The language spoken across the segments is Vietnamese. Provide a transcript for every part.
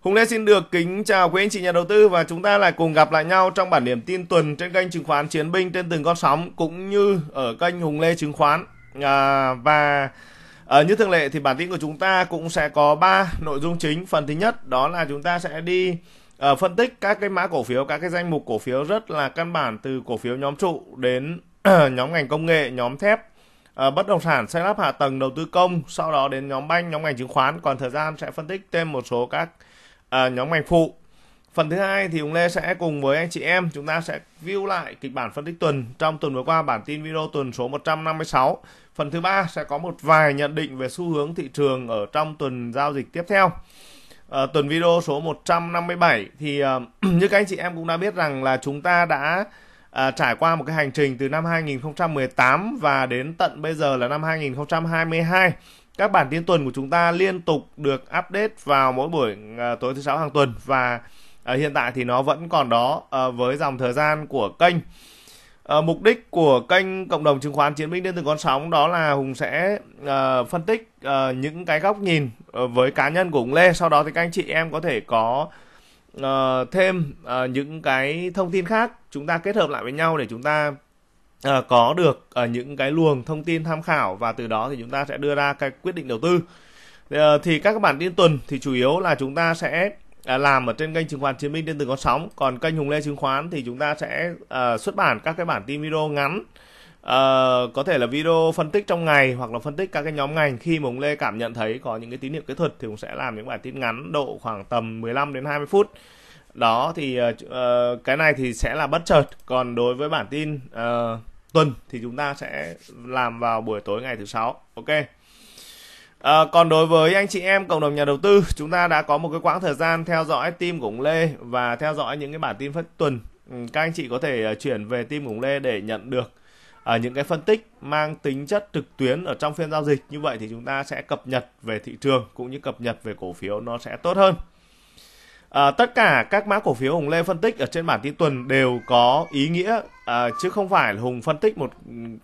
Hùng Lê xin được kính chào quý anh chị nhà đầu tư và chúng ta lại cùng gặp lại nhau trong bản điểm tin tuần trên kênh chứng khoán Chiến binh trên từng con sóng cũng như ở kênh Hùng Lê chứng khoán. À, và à, như thường lệ thì bản tin của chúng ta cũng sẽ có 3 nội dung chính. Phần thứ nhất đó là chúng ta sẽ đi à, phân tích các cái mã cổ phiếu, các cái danh mục cổ phiếu rất là căn bản từ cổ phiếu nhóm trụ đến nhóm ngành công nghệ, nhóm thép À, bất động sản, xây lắp hạ tầng, đầu tư công, sau đó đến nhóm banh, nhóm ngành chứng khoán. Còn thời gian sẽ phân tích thêm một số các à, nhóm ngành phụ phần thứ hai thì hùng lê sẽ cùng với anh chị em chúng ta sẽ view lại kịch bản phân tích tuần trong tuần vừa qua bản tin video tuần số 156 phần thứ ba sẽ có một vài nhận định về xu hướng thị trường ở trong tuần giao dịch tiếp theo à, tuần video số 157 thì à, như các anh chị em cũng đã biết rằng là chúng ta đã à, trải qua một cái hành trình từ năm 2018 và đến tận bây giờ là năm 2022 các bản tin tuần của chúng ta liên tục được update vào mỗi buổi à, tối thứ sáu hàng tuần và à, hiện tại thì nó vẫn còn đó à, với dòng thời gian của kênh mục đích của kênh cộng đồng chứng khoán chiến binh đến từ con sóng đó là hùng sẽ phân tích những cái góc nhìn với cá nhân của hùng lê sau đó thì các anh chị em có thể có thêm những cái thông tin khác chúng ta kết hợp lại với nhau để chúng ta uh, có được ở ờ, uh, những cái luồng thông tin tham khảo và từ đó thì chúng ta sẽ đưa ra cái quyết định đầu tư uh, thì các bản tin tuần thì chủ yếu là chúng ta sẽ làm ở trên kênh chứng khoán chiến binh trên từng con sóng còn kênh hùng lê chứng khoán thì chúng ta sẽ uh, xuất bản các cái bản tin video ngắn Uh, có thể là video phân tích trong ngày hoặc là phân tích các cái nhóm ngành khi mà ông Lê cảm nhận thấy có những cái tín hiệu kỹ thuật thì cũng sẽ làm những bản tin ngắn độ khoảng tầm 15 đến 20 phút đó thì uh, cái này thì sẽ là bất chợt còn đối với bản tin uh, tuần thì chúng ta sẽ làm vào buổi tối ngày thứ sáu ok À, còn đối với anh chị em cộng đồng nhà đầu tư, chúng ta đã có một cái quãng thời gian theo dõi team của ông Lê và theo dõi những cái bản tin phân tuần. Ừ, các anh chị có thể à, chuyển về team của ông Lê để nhận được ở à, những cái phân tích mang tính chất trực tuyến ở trong phiên giao dịch. Như vậy thì chúng ta sẽ cập nhật về thị trường cũng như cập nhật về cổ phiếu nó sẽ tốt hơn. À, tất cả các mã cổ phiếu Hùng Lê phân tích ở trên bản tin tuần đều có ý nghĩa à, chứ không phải là Hùng phân tích một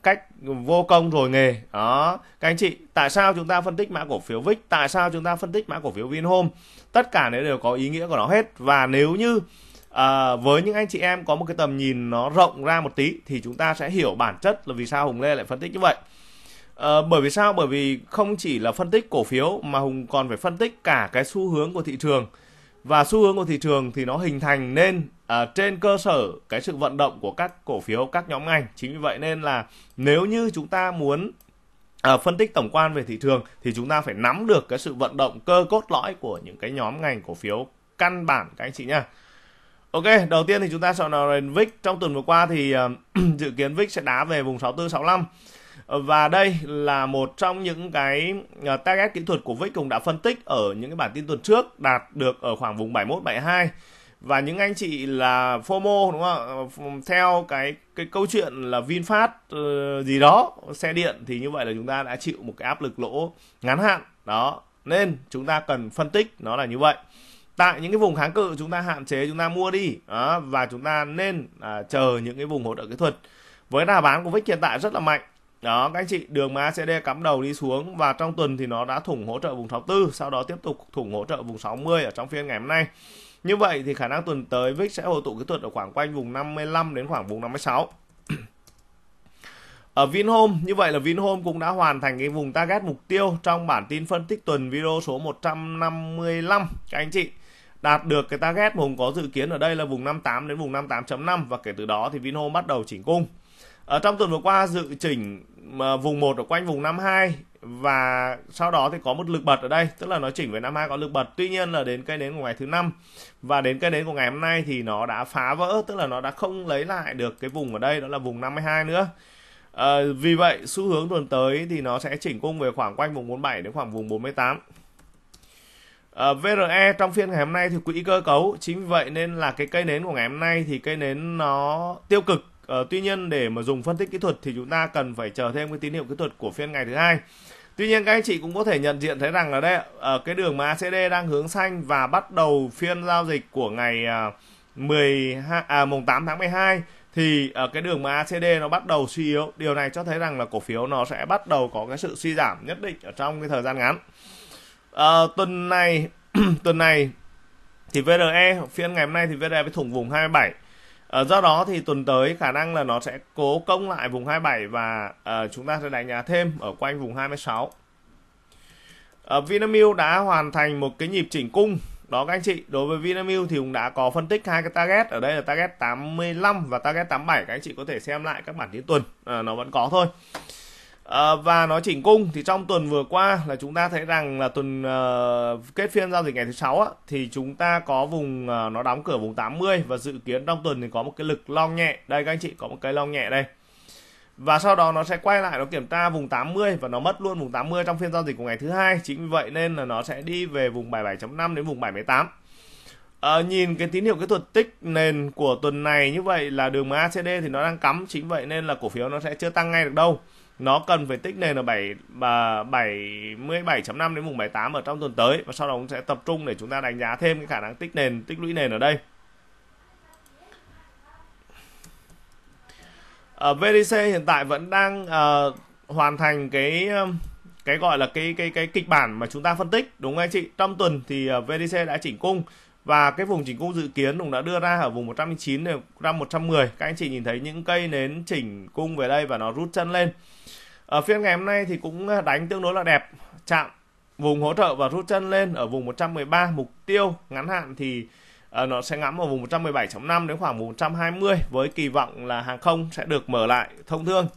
cách vô công rồi nghề. Đó, các anh chị, tại sao chúng ta phân tích mã cổ phiếu VIX, tại sao chúng ta phân tích mã cổ phiếu Vinhome? Tất cả nó đều có ý nghĩa của nó hết và nếu như à, với những anh chị em có một cái tầm nhìn nó rộng ra một tí thì chúng ta sẽ hiểu bản chất là vì sao Hùng Lê lại phân tích như vậy. À, bởi vì sao? Bởi vì không chỉ là phân tích cổ phiếu mà Hùng còn phải phân tích cả cái xu hướng của thị trường và xu hướng của thị trường thì nó hình thành nên à, trên cơ sở cái sự vận động của các cổ phiếu các nhóm ngành chính vì vậy nên là nếu như chúng ta muốn à, phân tích tổng quan về thị trường thì chúng ta phải nắm được cái sự vận động cơ cốt lõi của những cái nhóm ngành cổ phiếu căn bản các anh chị nha Ok, đầu tiên thì chúng ta sẽ nói đến VIX trong tuần vừa qua thì uh, dự kiến VIX sẽ đá về vùng 64 65. Ờ, và đây là một trong những cái ờ, target kỹ thuật của Vick cũng đã phân tích ở những cái bản tin tuần trước đạt được ở khoảng vùng 71 72 và những anh chị là FOMO đúng không ạ ờ, theo cái cái câu chuyện là VinFast uh, gì đó xe điện thì như vậy là chúng ta đã chịu một cái áp lực lỗ ngắn hạn đó nên chúng ta cần phân tích nó là như vậy tại những cái vùng kháng cự chúng ta hạn chế chúng ta mua đi đó, và chúng ta nên à, chờ những cái vùng hỗ trợ kỹ thuật với đà bán của VIX hiện tại rất là mạnh đó các anh chị đường mà ACD cắm đầu đi xuống và trong tuần thì nó đã thủng hỗ trợ vùng 64 sau đó tiếp tục thủng hỗ trợ vùng 60 ở trong phiên ngày hôm nay như vậy thì khả năng tuần tới VIX sẽ hồi tụ kỹ thuật ở khoảng quanh vùng 55 đến khoảng vùng 56 ở Vinhome như vậy là Vinhome cũng đã hoàn thành cái vùng target mục tiêu trong bản tin phân tích tuần video số 155 các anh chị đạt được cái target vùng có dự kiến ở đây là vùng 58 đến vùng 58.5 và kể từ đó thì Vinhome bắt đầu chỉnh cung ở trong tuần vừa qua dự chỉnh vùng 1 ở quanh vùng 52 và sau đó thì có một lực bật ở đây tức là nó chỉnh về 52 có lực bật tuy nhiên là đến cây nến của ngày thứ năm và đến cây nến của ngày hôm nay thì nó đã phá vỡ tức là nó đã không lấy lại được cái vùng ở đây đó là vùng 52 nữa à, vì vậy xu hướng tuần tới thì nó sẽ chỉnh cung về khoảng quanh vùng 47 đến khoảng vùng 48 Uh, VRE trong phiên ngày hôm nay thì quỹ cơ cấu chính vì vậy nên là cái cây nến của ngày hôm nay thì cây nến nó tiêu cực Ờ, tuy nhiên để mà dùng phân tích kỹ thuật thì chúng ta cần phải chờ thêm cái tín hiệu kỹ thuật của phiên ngày thứ hai. Tuy nhiên các anh chị cũng có thể nhận diện thấy rằng là đây ở ờ, cái đường mà ACD đang hướng xanh và bắt đầu phiên giao dịch của ngày 12 à, à, mùng 8 tháng 12 thì ở ờ, cái đường mà ACD nó bắt đầu suy yếu. Điều này cho thấy rằng là cổ phiếu nó sẽ bắt đầu có cái sự suy giảm nhất định ở trong cái thời gian ngắn. À, tuần này tuần này thì VRE phiên ngày hôm nay thì VRE với thủng vùng 27 Ờ, do đó thì tuần tới khả năng là nó sẽ cố công lại vùng 27 và à, chúng ta sẽ đánh giá thêm ở quanh vùng 26. À, ờ, Vinamilk đã hoàn thành một cái nhịp chỉnh cung đó các anh chị đối với Vinamilk thì cũng đã có phân tích hai cái target ở đây là target 85 và target 87 các anh chị có thể xem lại các bản tin tuần à, nó vẫn có thôi Ờ, và nói chỉnh cung thì trong tuần vừa qua là chúng ta thấy rằng là tuần uh, kết phiên giao dịch ngày thứ sáu á, thì chúng ta có vùng uh, nó đóng cửa vùng 80 và dự kiến trong tuần thì có một cái lực long nhẹ đây các anh chị có một cái long nhẹ đây và sau đó nó sẽ quay lại nó kiểm tra vùng 80 và nó mất luôn vùng 80 trong phiên giao dịch của ngày thứ hai chính vì vậy nên là nó sẽ đi về vùng 77.5 đến vùng 78 À, nhìn cái tín hiệu kỹ thuật tích nền của tuần này như vậy là đường MACD thì nó đang cắm chính vậy nên là cổ phiếu nó sẽ chưa tăng ngay được đâu nó cần phải tích nền ở 7 và 77.5 đến vùng 78 ở trong tuần tới và sau đó cũng sẽ tập trung để chúng ta đánh giá thêm cái khả năng tích nền tích lũy nền ở đây ở ờ, VDC hiện tại vẫn đang uh, hoàn thành cái ờ, cái gọi là cái cái cái kịch bản mà chúng ta phân tích đúng không anh chị trong tuần thì VDC đã chỉnh cung và cái vùng chỉnh cung dự kiến Tùng đã đưa ra ở vùng 109 đến 110 các anh chị nhìn thấy những cây nến chỉnh cung về đây và nó rút chân lên ở phiên ngày hôm nay thì cũng đánh tương đối là đẹp chạm vùng hỗ trợ và rút chân lên ở vùng 113 mục tiêu ngắn hạn thì ờ, nó sẽ ngắm ở vùng 117.5 đến khoảng 120 với kỳ vọng là hàng không sẽ được mở lại thông thương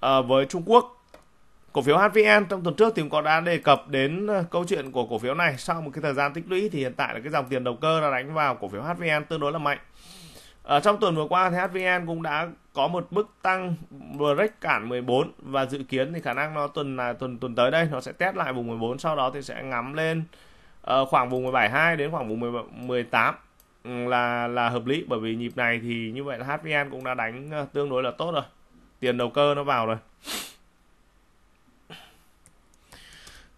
ờ, với Trung Quốc Cổ phiếu HVN trong tuần trước thì cũng có đã đề cập đến ờ, câu chuyện của cổ phiếu này. Sau một cái thời gian tích lũy thì hiện tại là cái dòng tiền đầu cơ đã đánh vào cổ phiếu HVN tương đối là mạnh. Ở ờ, trong tuần vừa qua thì HVN cũng đã có một bước tăng break cản 14 và dự kiến thì khả năng nó tuần là tuần tuần tới đây nó sẽ test lại vùng 14 sau đó thì sẽ ngắm lên ờ, khoảng vùng 172 đến khoảng vùng 18 ừ, là là hợp lý bởi vì nhịp này thì như vậy là HVN cũng đã đánh tương đối là tốt rồi. Tiền đầu cơ nó vào rồi.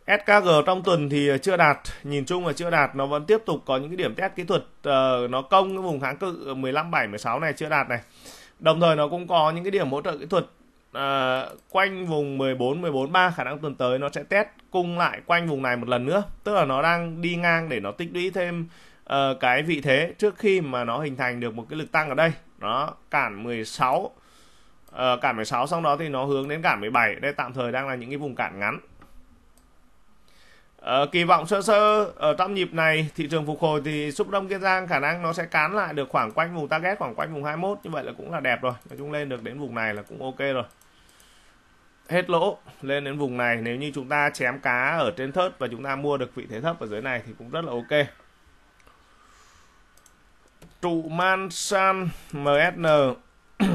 SKG trong tuần thì chưa đạt, nhìn chung là chưa đạt, nó vẫn tiếp tục có những cái điểm test kỹ thuật uh, nó công cái vùng kháng cự 15 7 16 này chưa đạt này. Đồng thời nó cũng có những cái điểm hỗ trợ kỹ thuật uh, quanh vùng 14 14 3 khả năng tuần tới nó sẽ test cung lại quanh vùng này một lần nữa, tức là nó đang đi ngang để nó tích lũy thêm uh, cái vị thế trước khi mà nó hình thành được một cái lực tăng ở đây. Nó cản 16 uh, cản 16 xong đó thì nó hướng đến cản 17, đây tạm thời đang là những cái vùng cản ngắn Ờ, kỳ vọng sơ sơ ở tâm nhịp này thị trường phục hồi thì xúc đông kiên giang khả năng nó sẽ cán lại được khoảng quanh vùng target khoảng quanh vùng 21 như vậy là cũng là đẹp rồi nói chung lên được đến vùng này là cũng ok rồi hết lỗ lên đến vùng này nếu như chúng ta chém cá ở trên thớt và chúng ta mua được vị thế thấp ở dưới này thì cũng rất là ok trụ man san msn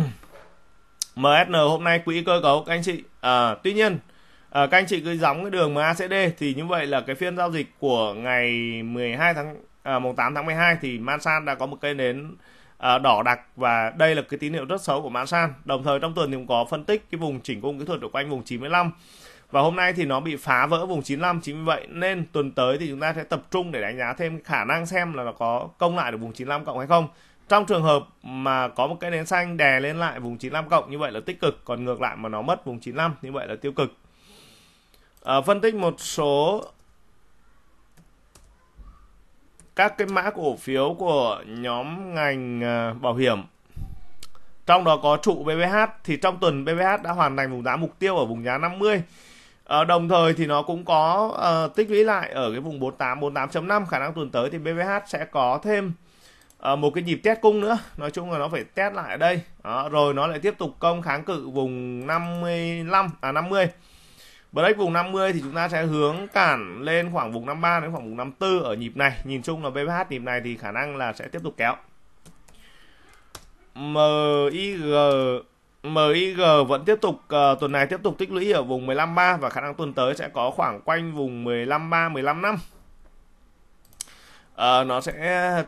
msn hôm nay quỹ cơ cấu các anh chị à, tuy nhiên à, các anh chị cứ dóng cái đường MACD thì như vậy là cái phiên giao dịch của ngày 12 tháng à, mùng 8 tháng 12 thì Mansan đã có một cây nến à, đỏ đặc và đây là cái tín hiệu rất xấu của Mansan. Đồng thời trong tuần thì cũng có phân tích cái vùng chỉnh cung kỹ thuật của quanh vùng 95 và hôm nay thì nó bị phá vỡ vùng 95 chính vì vậy nên tuần tới thì chúng ta sẽ tập trung để đánh giá thêm khả năng xem là nó có công lại được vùng 95 cộng hay không trong trường hợp mà có một cái nến xanh đè lên lại vùng 95 cộng như vậy là tích cực còn ngược lại mà nó mất vùng 95 như vậy là tiêu cực à, phân tích một số các cái mã cổ phiếu của nhóm ngành ờ, bảo hiểm trong đó có trụ BBH thì trong tuần BBH đã hoàn thành vùng giá mục tiêu ở vùng giá 50 à, ờ, đồng thời thì nó cũng có uh, tích lũy lại ở cái vùng 48 48.5 khả năng tuần tới thì BBH sẽ có thêm uh, một cái nhịp test cung nữa nói chung là nó phải test lại ở đây Đó, rồi nó lại tiếp tục công kháng cự vùng 55 à 50 Break vùng 50 thì chúng ta sẽ hướng cản lên khoảng vùng 53 đến khoảng vùng 54 ở nhịp này. Nhìn chung là VPH nhịp này thì khả năng là sẽ tiếp tục kéo. MIG MIG vẫn tiếp tục uh, tuần này tiếp tục tích lũy ở vùng 153 và khả năng tuần tới sẽ có khoảng quanh vùng 153 155. Uh, nó sẽ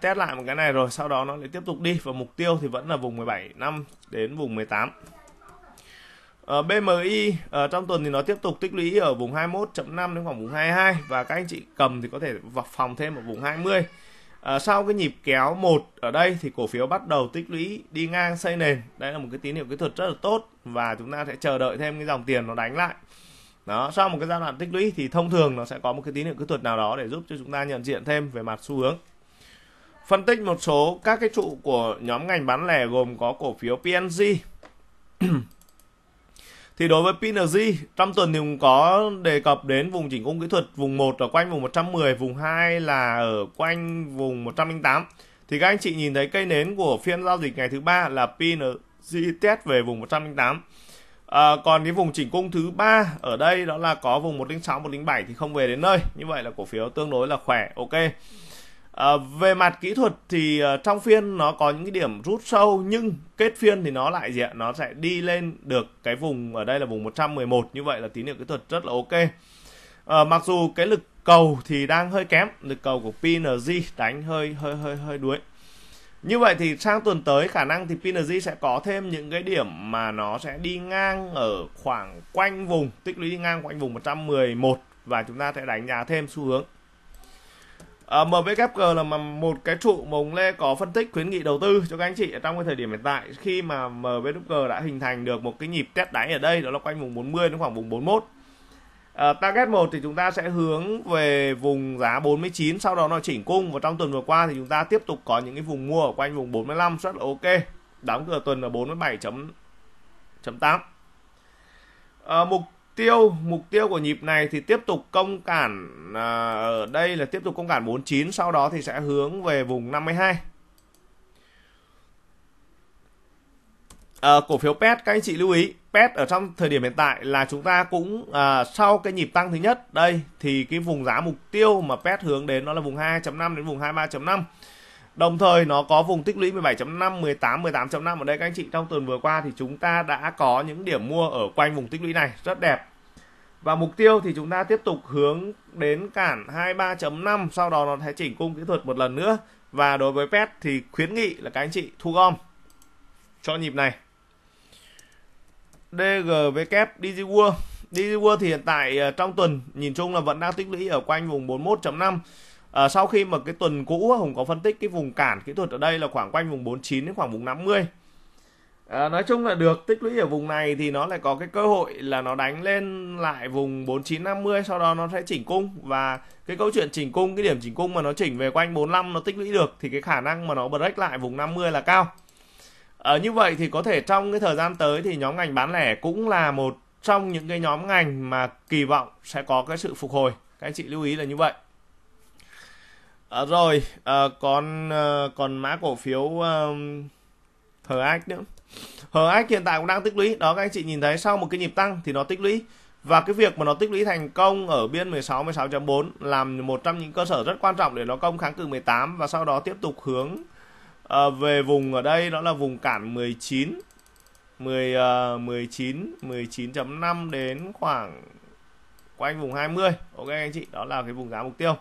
test lại một cái này rồi sau đó nó sẽ tiếp tục đi và mục tiêu thì vẫn là vùng 17 năm đến vùng 18. Ờ, BMI ở ờ, trong tuần thì nó tiếp tục tích lũy ở vùng 21.5 đến khoảng vùng 22 và các anh chị cầm thì có thể vào phòng thêm ở vùng 20. À, ờ, sau cái nhịp kéo một ở đây thì cổ phiếu bắt đầu tích lũy đi ngang xây nền. Đây là một cái tín hiệu kỹ thuật rất là tốt và chúng ta sẽ chờ đợi thêm cái dòng tiền nó đánh lại. Đó, sau một cái giai đoạn tích lũy thì thông thường nó sẽ có một cái tín hiệu kỹ thuật nào đó để giúp cho chúng ta nhận diện thêm về mặt xu hướng. Phân tích một số các cái trụ của nhóm ngành bán lẻ gồm có cổ phiếu PNG thì đối với PNG, trong tuần thì cũng có đề cập đến vùng chỉnh cung kỹ thuật vùng 1 ở quanh vùng 110, vùng 2 là ở quanh vùng 108. Thì các anh chị nhìn thấy cây nến của phiên giao dịch ngày thứ ba là PNG test về vùng 108. À, còn cái vùng chỉnh cung thứ ba ở đây đó là có vùng 106, 107 thì không về đến nơi. Như vậy là cổ phiếu tương đối là khỏe, ok. À, về mặt kỹ thuật thì uh, trong phiên nó có những cái điểm rút sâu nhưng kết phiên thì nó lại gì ạ? Nó sẽ đi lên được cái vùng ở đây là vùng 111 như vậy là tín hiệu kỹ thuật rất là ok. À, mặc dù cái lực cầu thì đang hơi kém, lực cầu của PNG đánh hơi hơi hơi hơi đuối. Như vậy thì sang tuần tới khả năng thì PNG sẽ có thêm những cái điểm mà nó sẽ đi ngang ở khoảng quanh vùng, tích lũy đi ngang quanh vùng 111 và chúng ta sẽ đánh giá thêm xu hướng À, ờ, MWG là một cái trụ mà ông Lê có phân tích khuyến nghị đầu tư cho các anh chị ở trong cái thời điểm hiện tại khi mà MWG đã hình thành được một cái nhịp test đáy ở đây đó là quanh vùng 40 đến khoảng vùng 41 à, ờ, target 1 thì chúng ta sẽ hướng về vùng giá 49 sau đó nó chỉnh cung và trong tuần vừa qua thì chúng ta tiếp tục có những cái vùng mua ở quanh vùng 45 rất là ok đóng cửa tuần là 47.8 à, ờ, mục tiêu mục tiêu của nhịp này thì tiếp tục công cản à, ở đây là tiếp tục công cản 49 sau đó thì sẽ hướng về vùng 52 à, ờ, cổ phiếu pet các anh chị lưu ý pet ở trong thời điểm hiện tại là chúng ta cũng à, sau cái nhịp tăng thứ nhất đây thì cái vùng giá mục tiêu mà pet hướng đến nó là vùng 2.5 đến vùng 23.5 Đồng thời nó có vùng tích lũy 17.5, 18, 18.5 ở đây các anh chị trong tuần vừa qua thì chúng ta đã có những điểm mua ở quanh vùng tích lũy này rất đẹp. Và mục tiêu thì chúng ta tiếp tục hướng đến cản 23.5 sau đó nó sẽ chỉnh cung kỹ thuật một lần nữa. Và đối với PET thì khuyến nghị là các anh chị thu gom cho nhịp này. DGW e DigiWorld DigiWorld thì hiện tại ờ, trong tuần nhìn chung là vẫn đang tích lũy ở quanh vùng 41.5 À, sau khi mà cái tuần cũ Hùng có phân tích cái vùng cản kỹ thuật ở đây là khoảng quanh vùng 49 đến khoảng vùng 50. À, ờ, nói chung là được tích lũy ở vùng này thì nó lại có cái cơ hội là nó đánh lên lại vùng 49 50 sau đó nó sẽ chỉnh cung và cái câu chuyện chỉnh cung cái điểm chỉnh cung mà nó chỉnh về quanh 45 nó tích lũy được thì cái khả năng mà nó break lại vùng 50 là cao. À, như vậy thì có thể trong cái thời gian tới thì nhóm ngành bán lẻ cũng là một trong những cái nhóm ngành mà kỳ vọng sẽ có cái sự phục hồi. Các anh chị lưu ý là như vậy. À, rồi à, ờ, còn à, ờ, còn mã cổ phiếu à, ách nữa hờ ách hiện tại cũng đang tích lũy đó các anh chị nhìn thấy sau một cái nhịp tăng thì nó tích lũy và cái việc mà nó tích lũy thành công ở biên 16 16.4 làm một trong những cơ sở rất quan trọng để nó công kháng cự 18 và sau đó tiếp tục hướng à, về vùng ở đây đó là vùng cản 19 10 uh, 19 19.5 đến khoảng quanh vùng 20 ok anh chị đó là cái vùng giá mục tiêu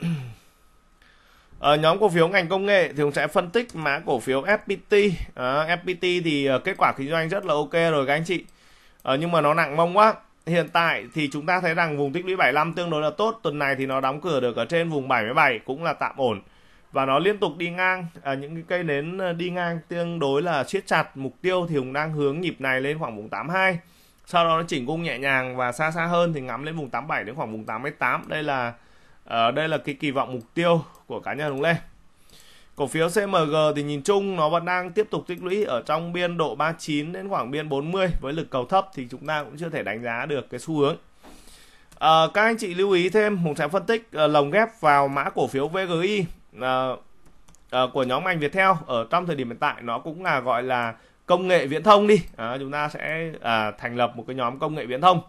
Ở ờ, nhóm cổ phiếu ngành công nghệ thì cũng sẽ phân tích mã cổ phiếu FPT. À, ờ, FPT thì ờ, kết quả kinh doanh rất là ok rồi các anh chị. À, nhưng mà nó nặng mông quá. Hiện tại thì chúng ta thấy rằng vùng tích lũy 75 tương đối là tốt. Tuần này thì nó đóng cửa được ở trên vùng 77 cũng là tạm ổn. Và nó liên tục đi ngang, à, những cái cây nến đi ngang tương đối là siết chặt. Mục tiêu thì cũng đang hướng nhịp này lên khoảng vùng 82. Sau đó nó chỉnh cung nhẹ nhàng và xa xa hơn thì ngắm lên vùng 87 đến khoảng vùng 88. Đây là à, đây là cái kỳ vọng mục tiêu của cá nhân ông Lê cổ phiếu CMG thì nhìn chung nó vẫn đang tiếp tục tích lũy ở trong biên độ 39 đến khoảng biên 40 với lực cầu thấp thì chúng ta cũng chưa thể đánh giá được cái xu hướng à, các anh chị lưu ý thêm một sẽ phân tích à, lồng ghép vào mã cổ phiếu VGI à, à, của nhóm ngành Viettel ở trong thời điểm hiện tại nó cũng là gọi là công nghệ viễn thông đi à, chúng ta sẽ à, thành lập một cái nhóm công nghệ viễn thông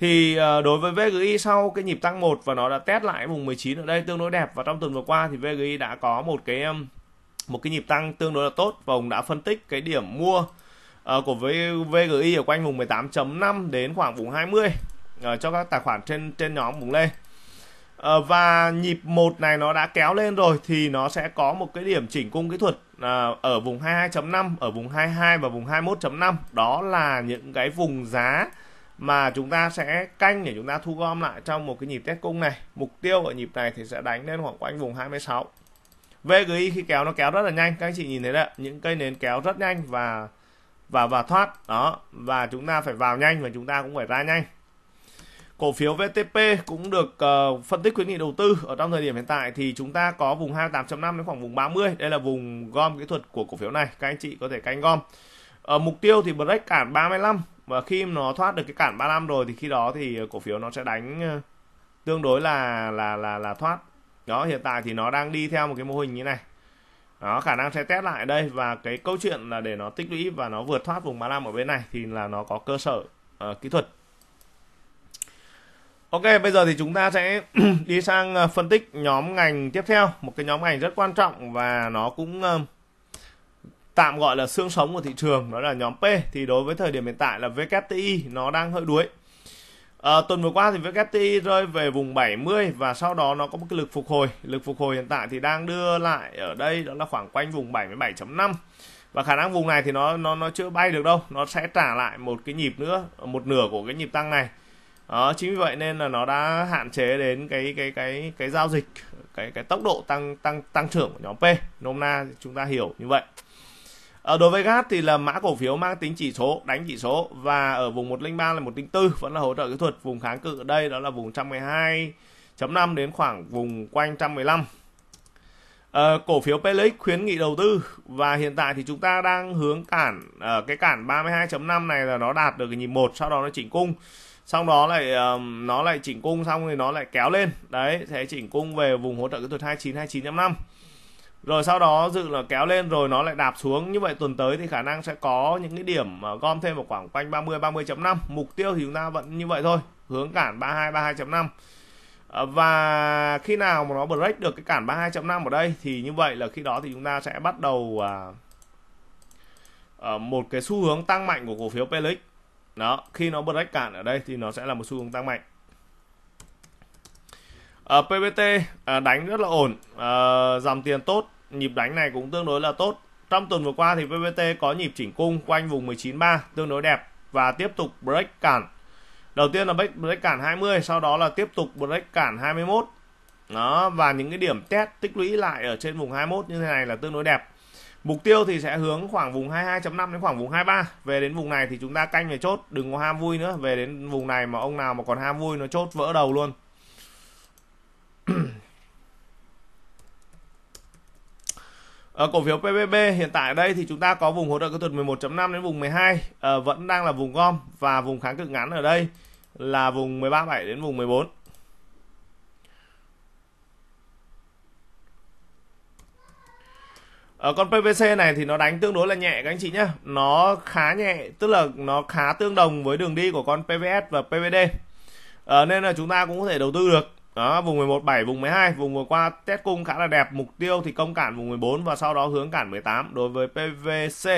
thì ờ, đối với VGI sau cái nhịp tăng 1 và nó đã test lại vùng 19 ở đây tương đối đẹp và trong tuần vừa qua thì VGI đã có một cái một cái nhịp tăng tương đối là tốt và ông đã phân tích cái điểm mua ờ, của VGI ở quanh vùng 18.5 đến khoảng vùng 20 ờ, cho các tài khoản trên trên nhóm vùng lên và nhịp 1 này nó đã kéo lên rồi thì nó sẽ có một cái điểm chỉnh cung kỹ thuật ở vùng 22.5 ở vùng 22 và vùng 21.5 đó là những cái vùng giá mà chúng ta sẽ canh để chúng ta thu gom lại trong một cái nhịp test cung này mục tiêu ở nhịp này thì sẽ đánh lên khoảng quanh vùng 26 VGI khi kéo nó kéo rất là nhanh các anh chị nhìn thấy đấy những cây nến kéo rất nhanh và và và thoát đó và chúng ta phải vào nhanh và chúng ta cũng phải ra nhanh cổ phiếu VTP cũng được uh, phân tích khuyến nghị đầu tư ở trong thời điểm hiện tại thì chúng ta có vùng 28.5 đến khoảng vùng 30 đây là vùng gom kỹ thuật của cổ phiếu này các anh chị có thể canh gom ở ờ, mục tiêu thì break cản 35 và khi nó thoát được cái cản 3 năm rồi thì khi đó thì ờ, cổ phiếu nó sẽ đánh ờ, tương đối là là là là thoát đó hiện tại thì nó đang đi theo một cái mô hình như này đó khả năng sẽ test lại đây và cái câu chuyện là để nó tích lũy và nó vượt thoát vùng 35 ở bên này thì là nó có cơ sở uh, kỹ thuật Ok, bây giờ thì chúng ta sẽ đi sang phân tích nhóm ngành tiếp theo, một cái nhóm ngành rất quan trọng và nó cũng tạm gọi là xương sống của thị trường đó là nhóm P thì đối với thời điểm hiện tại là vkti nó đang hơi đuối à, tuần vừa qua thì vkti rơi về vùng 70 và sau đó nó có một cái lực phục hồi lực phục hồi hiện tại thì đang đưa lại ở đây đó là khoảng quanh vùng 77.5 và khả năng vùng này thì nó nó nó chưa bay được đâu nó sẽ trả lại một cái nhịp nữa một nửa của cái nhịp tăng này đó, chính vì vậy nên là nó đã hạn chế đến cái cái cái cái giao dịch cái cái tốc độ tăng tăng tăng trưởng của nhóm P nôm na chúng ta hiểu như vậy À, đối với gas thì là mã cổ phiếu mang tính chỉ số, đánh chỉ số và ở vùng 103 là 104 vẫn là hỗ trợ kỹ thuật, vùng kháng cự ở đây đó là vùng 112.5 đến khoảng vùng quanh 115. À, ờ, cổ phiếu pelix khuyến nghị đầu tư và hiện tại thì chúng ta đang hướng cản ở ờ, à, cái cản 32.5 này là nó đạt được cái nhịp một sau đó nó chỉnh cung xong đó lại um, nó lại chỉnh cung xong thì nó lại kéo lên đấy thế chỉnh cung về vùng hỗ trợ kỹ thuật 29 29.5 rồi sau đó dự là kéo lên rồi nó lại đạp xuống như vậy tuần tới thì khả năng sẽ có những cái điểm gom thêm một khoảng quanh 30 30.5 mục tiêu thì chúng ta vẫn như vậy thôi hướng cản 32 32.5 à, và khi nào mà nó break được cái cản 32.5 ở đây thì như vậy là khi đó thì chúng ta sẽ bắt đầu à, à một cái xu hướng tăng mạnh của cổ phiếu Pelix đó khi nó break cản ở đây thì nó sẽ là một xu hướng tăng mạnh à, PBT à, đánh rất là ổn à, dòng tiền tốt nhịp đánh này cũng tương đối là tốt. Trong tuần vừa qua thì VPT có nhịp chỉnh cung quanh vùng 19.3 tương đối đẹp và tiếp tục break cản. Đầu tiên là break, break cản 20, sau đó là tiếp tục break cản 21. Đó, và những cái điểm test tích lũy lại ở trên vùng 21 như thế này là tương đối đẹp. Mục tiêu thì sẽ hướng khoảng vùng 22.5 đến khoảng vùng 23. Về đến vùng này thì chúng ta canh về chốt, đừng có ham vui nữa. Về đến vùng này mà ông nào mà còn ham vui nó chốt vỡ đầu luôn. À, cổ phiếu PPB hiện tại ở đây thì chúng ta có vùng hỗ trợ kỹ thuật 11.5 đến vùng 12 à, ờ, vẫn đang là vùng gom và vùng kháng cự ngắn ở đây là vùng 13.7 đến vùng 14. Ở ờ, con PVC này thì nó đánh tương đối là nhẹ các anh chị nhé Nó khá nhẹ, tức là nó khá tương đồng với đường đi của con PVS và PVD à, Nên là chúng ta cũng có thể đầu tư được đó vùng 11 7 vùng 12 vùng vừa qua test cung khá là đẹp mục tiêu thì công cản vùng 14 và sau đó hướng cản 18 đối với PVC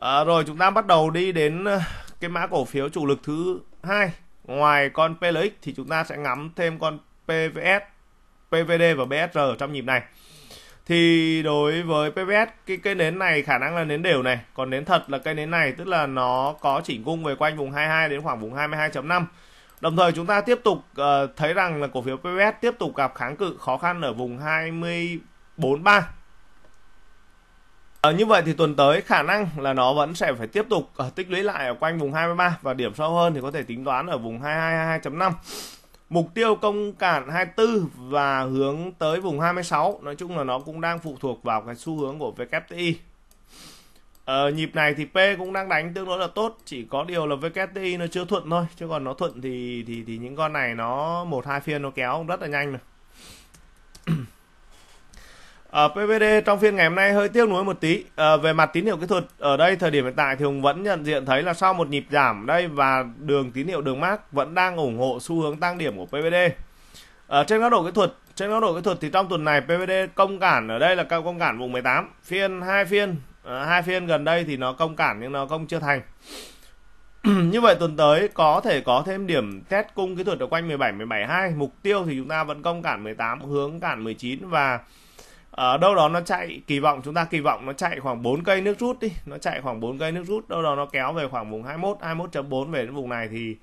à, rồi chúng ta bắt đầu đi đến ờ, cái mã cổ phiếu chủ lực thứ hai ngoài con PLX thì chúng ta sẽ ngắm thêm con PVS PVD và BSR trong nhịp này thì đối với PVS cái cây nến này khả năng là nến đều này còn nến thật là cây nến này tức là nó có chỉnh cung về quanh vùng 22 đến khoảng vùng 22.5 Đồng thời chúng ta tiếp tục uh, thấy rằng là cổ phiếu PVS tiếp tục gặp kháng cự khó khăn ở vùng 243. ở ờ, như vậy thì tuần tới khả năng là nó vẫn sẽ phải tiếp tục uh, tích lũy lại ở quanh vùng 23 và điểm sâu hơn thì có thể tính toán ở vùng 222.5. Mục tiêu công cản 24 và hướng tới vùng 26, nói chung là nó cũng đang phụ thuộc vào cái xu hướng của WTI. Ờ, nhịp này thì P cũng đang đánh tương đối là tốt chỉ có điều là VKTI nó chưa thuận thôi chứ còn nó thuận thì thì thì những con này nó một hai phiên nó kéo rất là nhanh này. Ở ờ, PVD trong phiên ngày hôm nay hơi tiếc nuối một tí à, về mặt tín hiệu kỹ thuật ở đây thời điểm hiện tại thì Hùng vẫn nhận diện thấy là sau một nhịp giảm đây và đường tín hiệu đường mát vẫn đang ủng hộ xu hướng tăng điểm của PVD ở ờ, trên góc độ kỹ thuật trên góc độ kỹ thuật thì trong tuần này PVD công cản ở đây là cao công cản vùng 18 phiên hai phiên Ờ, hai phiên gần đây thì nó công cản nhưng nó công chưa thành như vậy tuần tới có thể có thêm điểm test cung kỹ thuật ở quanh 17 172 mục tiêu thì chúng ta vẫn công cản 18 hướng cản 19 và ở ờ, đâu đó nó chạy kỳ vọng chúng ta kỳ vọng nó chạy khoảng 4 cây nước rút đi nó chạy khoảng 4 cây nước rút đâu đó nó kéo về khoảng vùng 21 21.4 về đến vùng này thì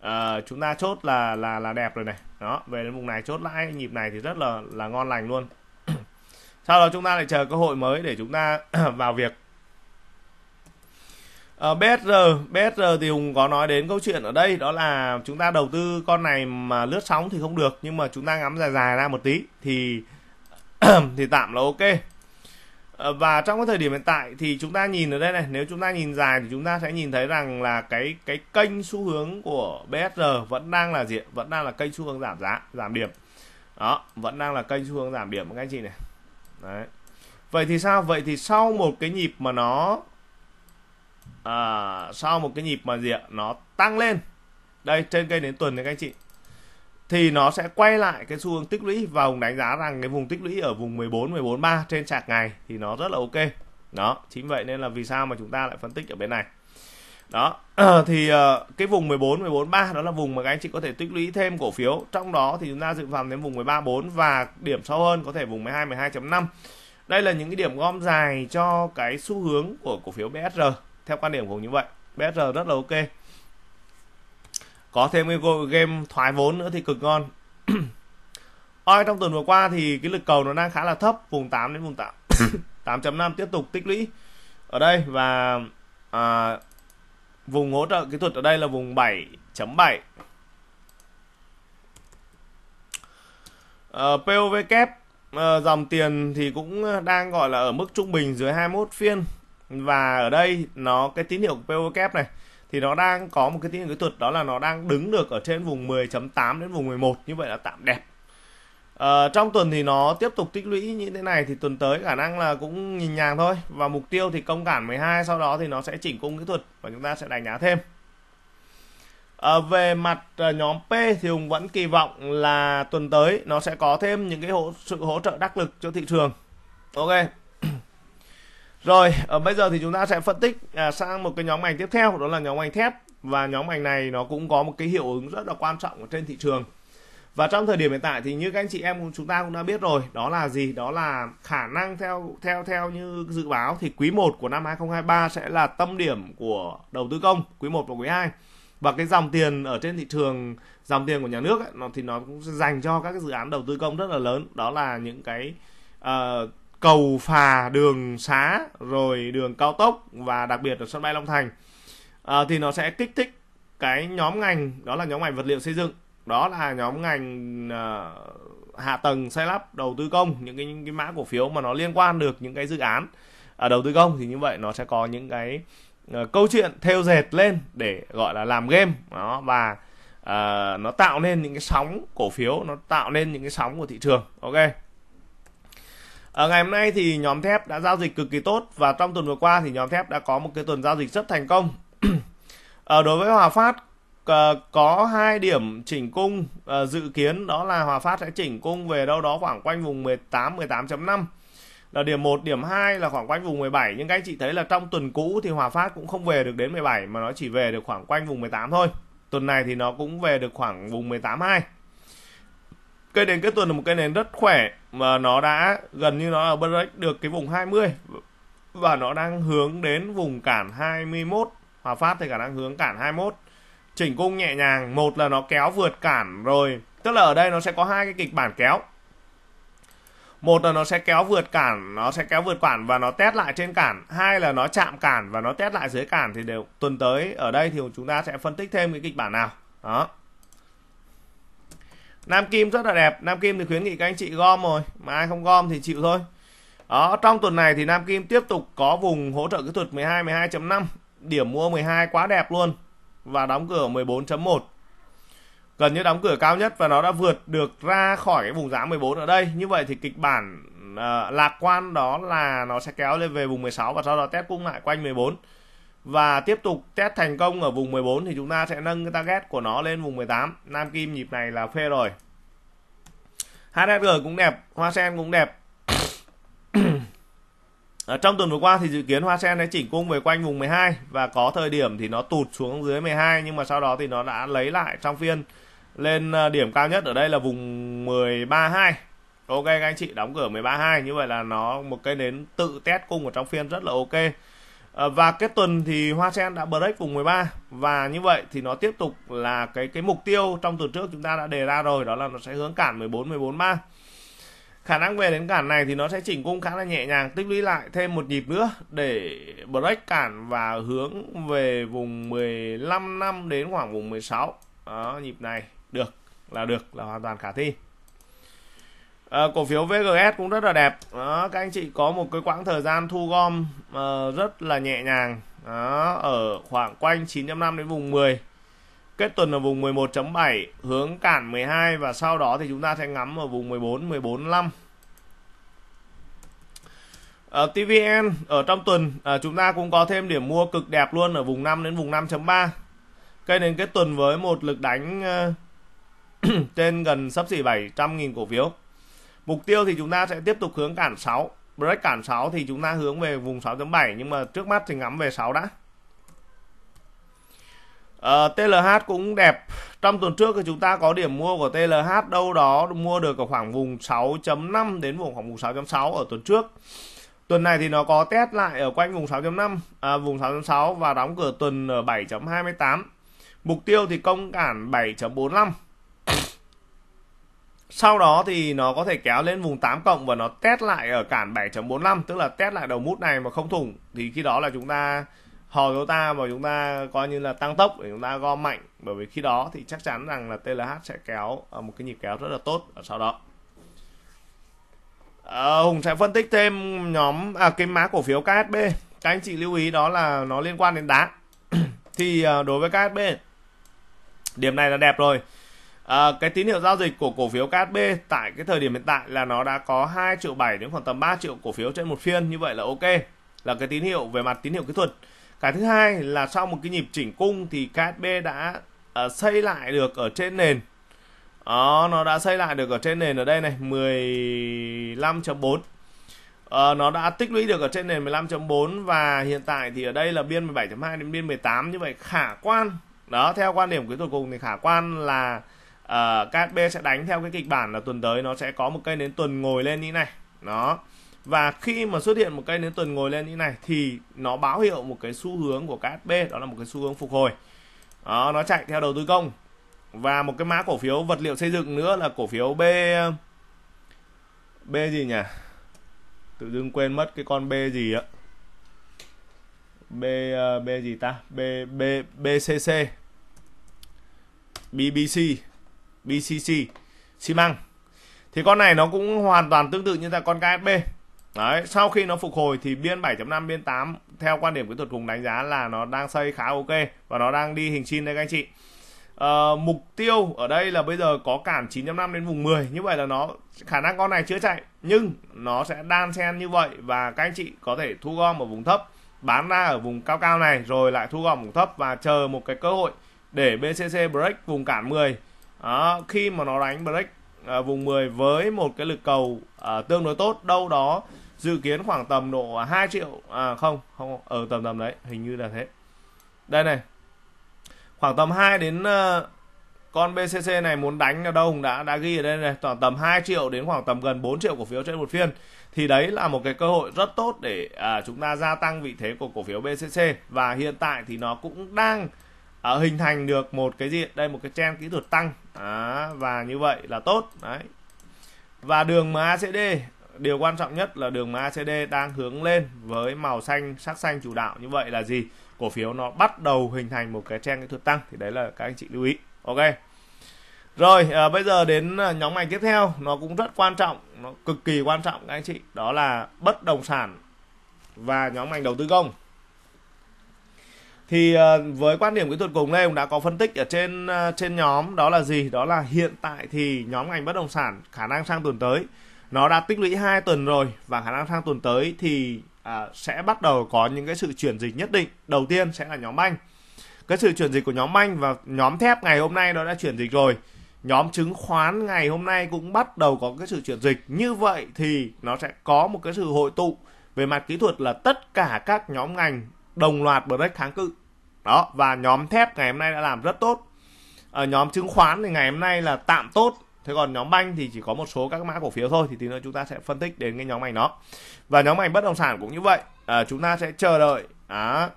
uh, chúng ta chốt là là là đẹp rồi này đó về đến vùng này chốt lại nhịp này thì rất là là ngon lành luôn sau đó chúng ta lại chờ cơ hội mới để chúng ta vào việc À, ờ, BSR, BSR thì Hùng có nói đến câu chuyện ở đây đó là chúng ta đầu tư con này mà lướt sóng thì không được nhưng mà chúng ta ngắm dài dài ra một tí thì thì tạm là ok. À, và trong cái thời điểm hiện tại thì chúng ta nhìn ở đây này, nếu chúng ta nhìn dài thì chúng ta sẽ nhìn thấy rằng là cái cái kênh xu hướng của BSR vẫn đang là diện Vẫn đang là kênh xu hướng giảm giá, giảm điểm. Đó, vẫn đang là kênh xu hướng giảm điểm các anh chị này đấy vậy thì sao vậy thì sau một cái nhịp mà nó à, sau một cái nhịp mà gì ạ nó tăng lên đây trên cây đến tuần đấy các anh chị thì nó sẽ quay lại cái xu hướng tích lũy và Hùng đánh giá rằng cái vùng tích lũy ở vùng 14 143 trên chạc ngày thì nó rất là ok. Đó, chính vậy nên là vì sao mà chúng ta lại phân tích ở bên này đó thì ờ, cái vùng 14 14 3 đó là vùng mà các anh chị có thể tích lũy thêm cổ phiếu trong đó thì chúng ta dự phòng đến vùng 13 4 và điểm sâu hơn có thể vùng 12 12.5 đây là những cái điểm gom dài cho cái xu hướng của cổ phiếu BSR theo quan điểm của như vậy BSR rất là ok có thêm cái game thoái vốn nữa thì cực ngon Oi trong tuần vừa qua thì cái lực cầu nó đang khá là thấp vùng 8 đến vùng 8 8.5 tiếp tục tích lũy ở đây và à, vùng hỗ trợ kỹ thuật ở đây là vùng 7.7 uh, POV kép uh, dòng tiền thì cũng đang gọi là ở mức trung bình dưới 21 phiên và ở đây nó cái tín hiệu của POV kép này thì nó đang có một cái tín hiệu kỹ thuật đó là nó đang đứng được ở trên vùng 10.8 đến vùng 11 như vậy là tạm đẹp Ờ, trong tuần thì nó tiếp tục tích lũy như thế này thì tuần tới khả năng là cũng nhìn nhàng thôi và mục tiêu thì công cản 12 sau đó thì nó sẽ chỉnh cung kỹ thuật và chúng ta sẽ đánh giá thêm À, về mặt ờ, nhóm P thì Hùng vẫn kỳ vọng là tuần tới nó sẽ có thêm những cái hỗ, sự hỗ trợ đắc lực cho thị trường. Ok. Rồi, à, bây giờ thì chúng ta sẽ phân tích à, sang một cái nhóm ngành tiếp theo đó là nhóm ngành thép và nhóm ngành này nó cũng có một cái hiệu ứng rất là quan trọng ở trên thị trường và trong thời điểm hiện tại thì như các anh chị em chúng ta cũng đã biết rồi đó là gì đó là khả năng theo theo theo như dự báo thì quý 1 của năm 2023 sẽ là tâm điểm của đầu tư công quý 1 và quý 2 và cái dòng tiền ở trên thị trường dòng tiền của nhà nước ấy, nó thì nó cũng dành cho các cái dự án đầu tư công rất là lớn đó là những cái uh, cầu phà đường xá rồi đường cao tốc và đặc biệt là sân bay Long Thành uh, thì nó sẽ kích thích cái nhóm ngành đó là nhóm ngành vật liệu xây dựng đó là nhóm ngành ờ, hạ tầng xây lắp đầu tư công những cái, những cái mã cổ phiếu mà nó liên quan được những cái dự án ở đầu tư công thì như vậy nó sẽ có những cái ờ, câu chuyện theo dệt lên để gọi là làm game đó và uh, nó tạo nên những cái sóng cổ phiếu nó tạo nên những cái sóng của thị trường ok ở ngày hôm nay thì nhóm thép đã giao dịch cực kỳ tốt và trong tuần vừa qua thì nhóm thép đã có một cái tuần giao dịch rất thành công ở đối với Hòa Phát Ờ, có hai điểm chỉnh cung ờ, dự kiến đó là Hòa Phát sẽ chỉnh cung về đâu đó khoảng quanh vùng 18 18.5 là điểm 1, điểm 2 là khoảng quanh vùng 17 nhưng các anh chị thấy là trong tuần cũ thì Hòa Phát cũng không về được đến 17 mà nó chỉ về được khoảng quanh vùng 18 thôi. Tuần này thì nó cũng về được khoảng vùng 18 2. Cây nền kết tuần là một cây nền rất khỏe mà nó đã gần như nó là break được cái vùng 20 và nó đang hướng đến vùng cản 21. Hòa Phát thì cả đang hướng cản 21 chỉnh cung nhẹ nhàng một là nó kéo vượt cản rồi tức là ở đây nó sẽ có hai cái kịch bản kéo một là nó sẽ kéo vượt cản nó sẽ kéo vượt cản và nó test lại trên cản hai là nó chạm cản và nó test lại dưới cản thì đều tuần tới ở đây thì chúng ta sẽ phân tích thêm cái kịch bản nào đó Nam Kim rất là đẹp Nam Kim thì khuyến nghị các anh chị gom rồi mà ai không gom thì chịu thôi đó trong tuần này thì Nam Kim tiếp tục có vùng hỗ trợ kỹ thuật 12 12.5 điểm mua 12 quá đẹp luôn và đóng cửa 14.1 gần như đóng cửa cao nhất và nó đã vượt được ra khỏi cái vùng giá 14 ở đây như vậy thì kịch bản uh, lạc quan đó là nó sẽ kéo lên về vùng 16 và sau đó test cung lại quanh 14 và tiếp tục test thành công ở vùng 14 thì chúng ta sẽ nâng cái target của nó lên vùng 18 Nam Kim nhịp này là phê rồi HSG cũng đẹp Hoa Sen cũng đẹp À, trong tuần vừa qua thì dự kiến hoa sen đã chỉnh cung về quanh vùng 12 và có thời điểm thì nó tụt xuống dưới 12 nhưng mà sau đó thì nó đã lấy lại trong phiên lên ờ, điểm cao nhất ở đây là vùng 132. Ok các anh chị đóng cửa 132 như vậy là nó một cái nến tự test cung ở trong phiên rất là ok. À, và cái tuần thì hoa sen đã break vùng 13 và như vậy thì nó tiếp tục là cái cái mục tiêu trong tuần trước chúng ta đã đề ra rồi đó là nó sẽ hướng cản 14 143 khả năng về đến cản này thì nó sẽ chỉnh cung khá là nhẹ nhàng tích lũy lại thêm một nhịp nữa để break cản và hướng về vùng 15 năm đến khoảng vùng 16 đó nhịp này được là được là hoàn toàn khả thi à, cổ phiếu VGS cũng rất là đẹp đó, các anh chị có một cái quãng thời gian thu gom uh, rất là nhẹ nhàng đó, ở khoảng quanh 9.5 đến vùng 10 kết tuần ở vùng 11.7 hướng cản 12 và sau đó thì chúng ta sẽ ngắm ở vùng 14 14.5 ở TVN ở trong tuần ờ, chúng ta cũng có thêm điểm mua cực đẹp luôn ở vùng 5 đến vùng 5.3 cây nến kết tuần với một lực đánh ờ, trên gần sắp xỉ 700.000 cổ phiếu mục tiêu thì chúng ta sẽ tiếp tục hướng cản 6 break cản 6 thì chúng ta hướng về vùng 6.7 nhưng mà trước mắt thì ngắm về 6 đã Ờ, TLH cũng đẹp trong tuần trước thì chúng ta có điểm mua của TLH đâu đó mua được ở khoảng vùng 6.5 đến vùng khoảng vùng 6.6 ở tuần trước tuần này thì nó có test lại ở quanh vùng 6.5 à, vùng 6.6 và đóng cửa tuần ở 7.28 mục tiêu thì công cản 7.45 sau đó thì nó có thể kéo lên vùng 8 cộng và nó test lại ở cản 7.45 tức là test lại đầu mút này mà không thủng thì khi đó là chúng ta hò chúng ta mà chúng ta coi như là tăng tốc để chúng ta gom mạnh bởi vì khi đó thì chắc chắn rằng là TLH sẽ kéo ờ, một cái nhịp kéo rất là tốt ở sau đó à, Hùng sẽ phân tích thêm nhóm à, cái mã cổ phiếu KSB các anh chị lưu ý đó là nó liên quan đến đá thì à, đối với KSB điểm này là đẹp rồi à, cái tín hiệu giao dịch của cổ phiếu KSB tại cái thời điểm hiện tại là nó đã có 2 triệu 7 đến khoảng tầm 3 triệu cổ phiếu trên một phiên như vậy là ok là cái tín hiệu về mặt tín hiệu kỹ thuật cái thứ hai là sau một cái nhịp chỉnh cung thì KSB đã uh, xây lại được ở trên nền. Đó, nó đã xây lại được ở trên nền ở đây này 15.4 Ờ, nó đã tích lũy được ở trên nền 15.4 và hiện tại thì ở đây là biên 17.2 đến biên 18 như vậy khả quan đó theo quan điểm cuối cùng thì khả quan là uh, ờ, KSB sẽ đánh theo cái kịch bản là tuần tới nó sẽ có một cây nến tuần ngồi lên như này đó và khi mà xuất hiện một cây nến tuần ngồi lên như này thì nó báo hiệu một cái xu hướng của KSB đó là một cái xu hướng phục hồi đó, nó chạy theo đầu tư công và một cái mã cổ phiếu vật liệu xây dựng nữa là cổ phiếu B B gì nhỉ tự dưng quên mất cái con B gì ạ B ờ, B gì ta B B BCC BBC BCC xi măng thì con này nó cũng hoàn toàn tương tự như là con KSB Đấy, sau khi nó phục hồi thì biên 7.5 biên 8 theo quan điểm kỹ thuật cùng đánh giá là nó đang xây khá ok và nó đang đi hình chin đây các anh chị. À, mục tiêu ở đây là bây giờ có cản 9.5 đến vùng 10 như vậy là nó khả năng con này chữa chạy nhưng nó sẽ đan xen như vậy và các anh chị có thể thu gom ở vùng thấp bán ra ở vùng cao cao này rồi lại thu gom vùng thấp và chờ một cái cơ hội để BCC break vùng cản 10 đó, khi mà nó đánh break à, vùng 10 với một cái lực cầu à, tương đối tốt đâu đó dự kiến khoảng tầm độ 2 triệu à không không ở ờ, tầm tầm đấy hình như là thế đây này khoảng tầm 2 đến uh, con BCC này muốn đánh ở đâu đã đã ghi ở đây này khoảng tầm 2 triệu đến khoảng tầm gần 4 triệu cổ phiếu trên một phiên thì đấy là một cái cơ hội rất tốt để à, chúng ta gia tăng vị thế của cổ phiếu BCC và hiện tại thì nó cũng đang à, hình thành được một cái gì đây một cái trend kỹ thuật tăng à, và như vậy là tốt đấy và đường MACD điều quan trọng nhất là đường MACD đang hướng lên với màu xanh sắc xanh chủ đạo như vậy là gì cổ phiếu nó bắt đầu hình thành một cái trang kỹ thuật tăng thì đấy là các anh chị lưu ý ok rồi à, bây giờ đến ờ, nhóm ngành tiếp theo nó cũng rất quan trọng nó cực kỳ quan trọng các anh chị đó là bất động sản và nhóm ngành đầu tư công thì ờ, với quan điểm kỹ thuật cùng đây cũng đã có phân tích ở trên trên nhóm đó là gì đó là hiện tại thì nhóm ngành bất động sản khả năng sang tuần tới nó đã tích lũy 2 tuần rồi và khả năng sang tuần tới thì à, sẽ bắt đầu có những cái sự chuyển dịch nhất định đầu tiên sẽ là nhóm anh cái sự chuyển dịch của nhóm anh và nhóm thép ngày hôm nay nó đã chuyển dịch rồi nhóm chứng khoán ngày hôm nay cũng bắt đầu có cái sự chuyển dịch như vậy thì nó sẽ có một cái sự hội tụ về mặt kỹ thuật là tất cả các nhóm ngành đồng loạt break kháng cự đó và nhóm thép ngày hôm nay đã làm rất tốt ở ờ, nhóm chứng khoán thì ngày hôm nay là tạm tốt thế còn nhóm banh thì chỉ có một số các mã cổ phiếu thôi thì tí nữa chúng ta sẽ phân tích đến cái nhóm ngành đó và nhóm ngành bất động sản cũng như vậy à, chúng ta sẽ chờ đợi à,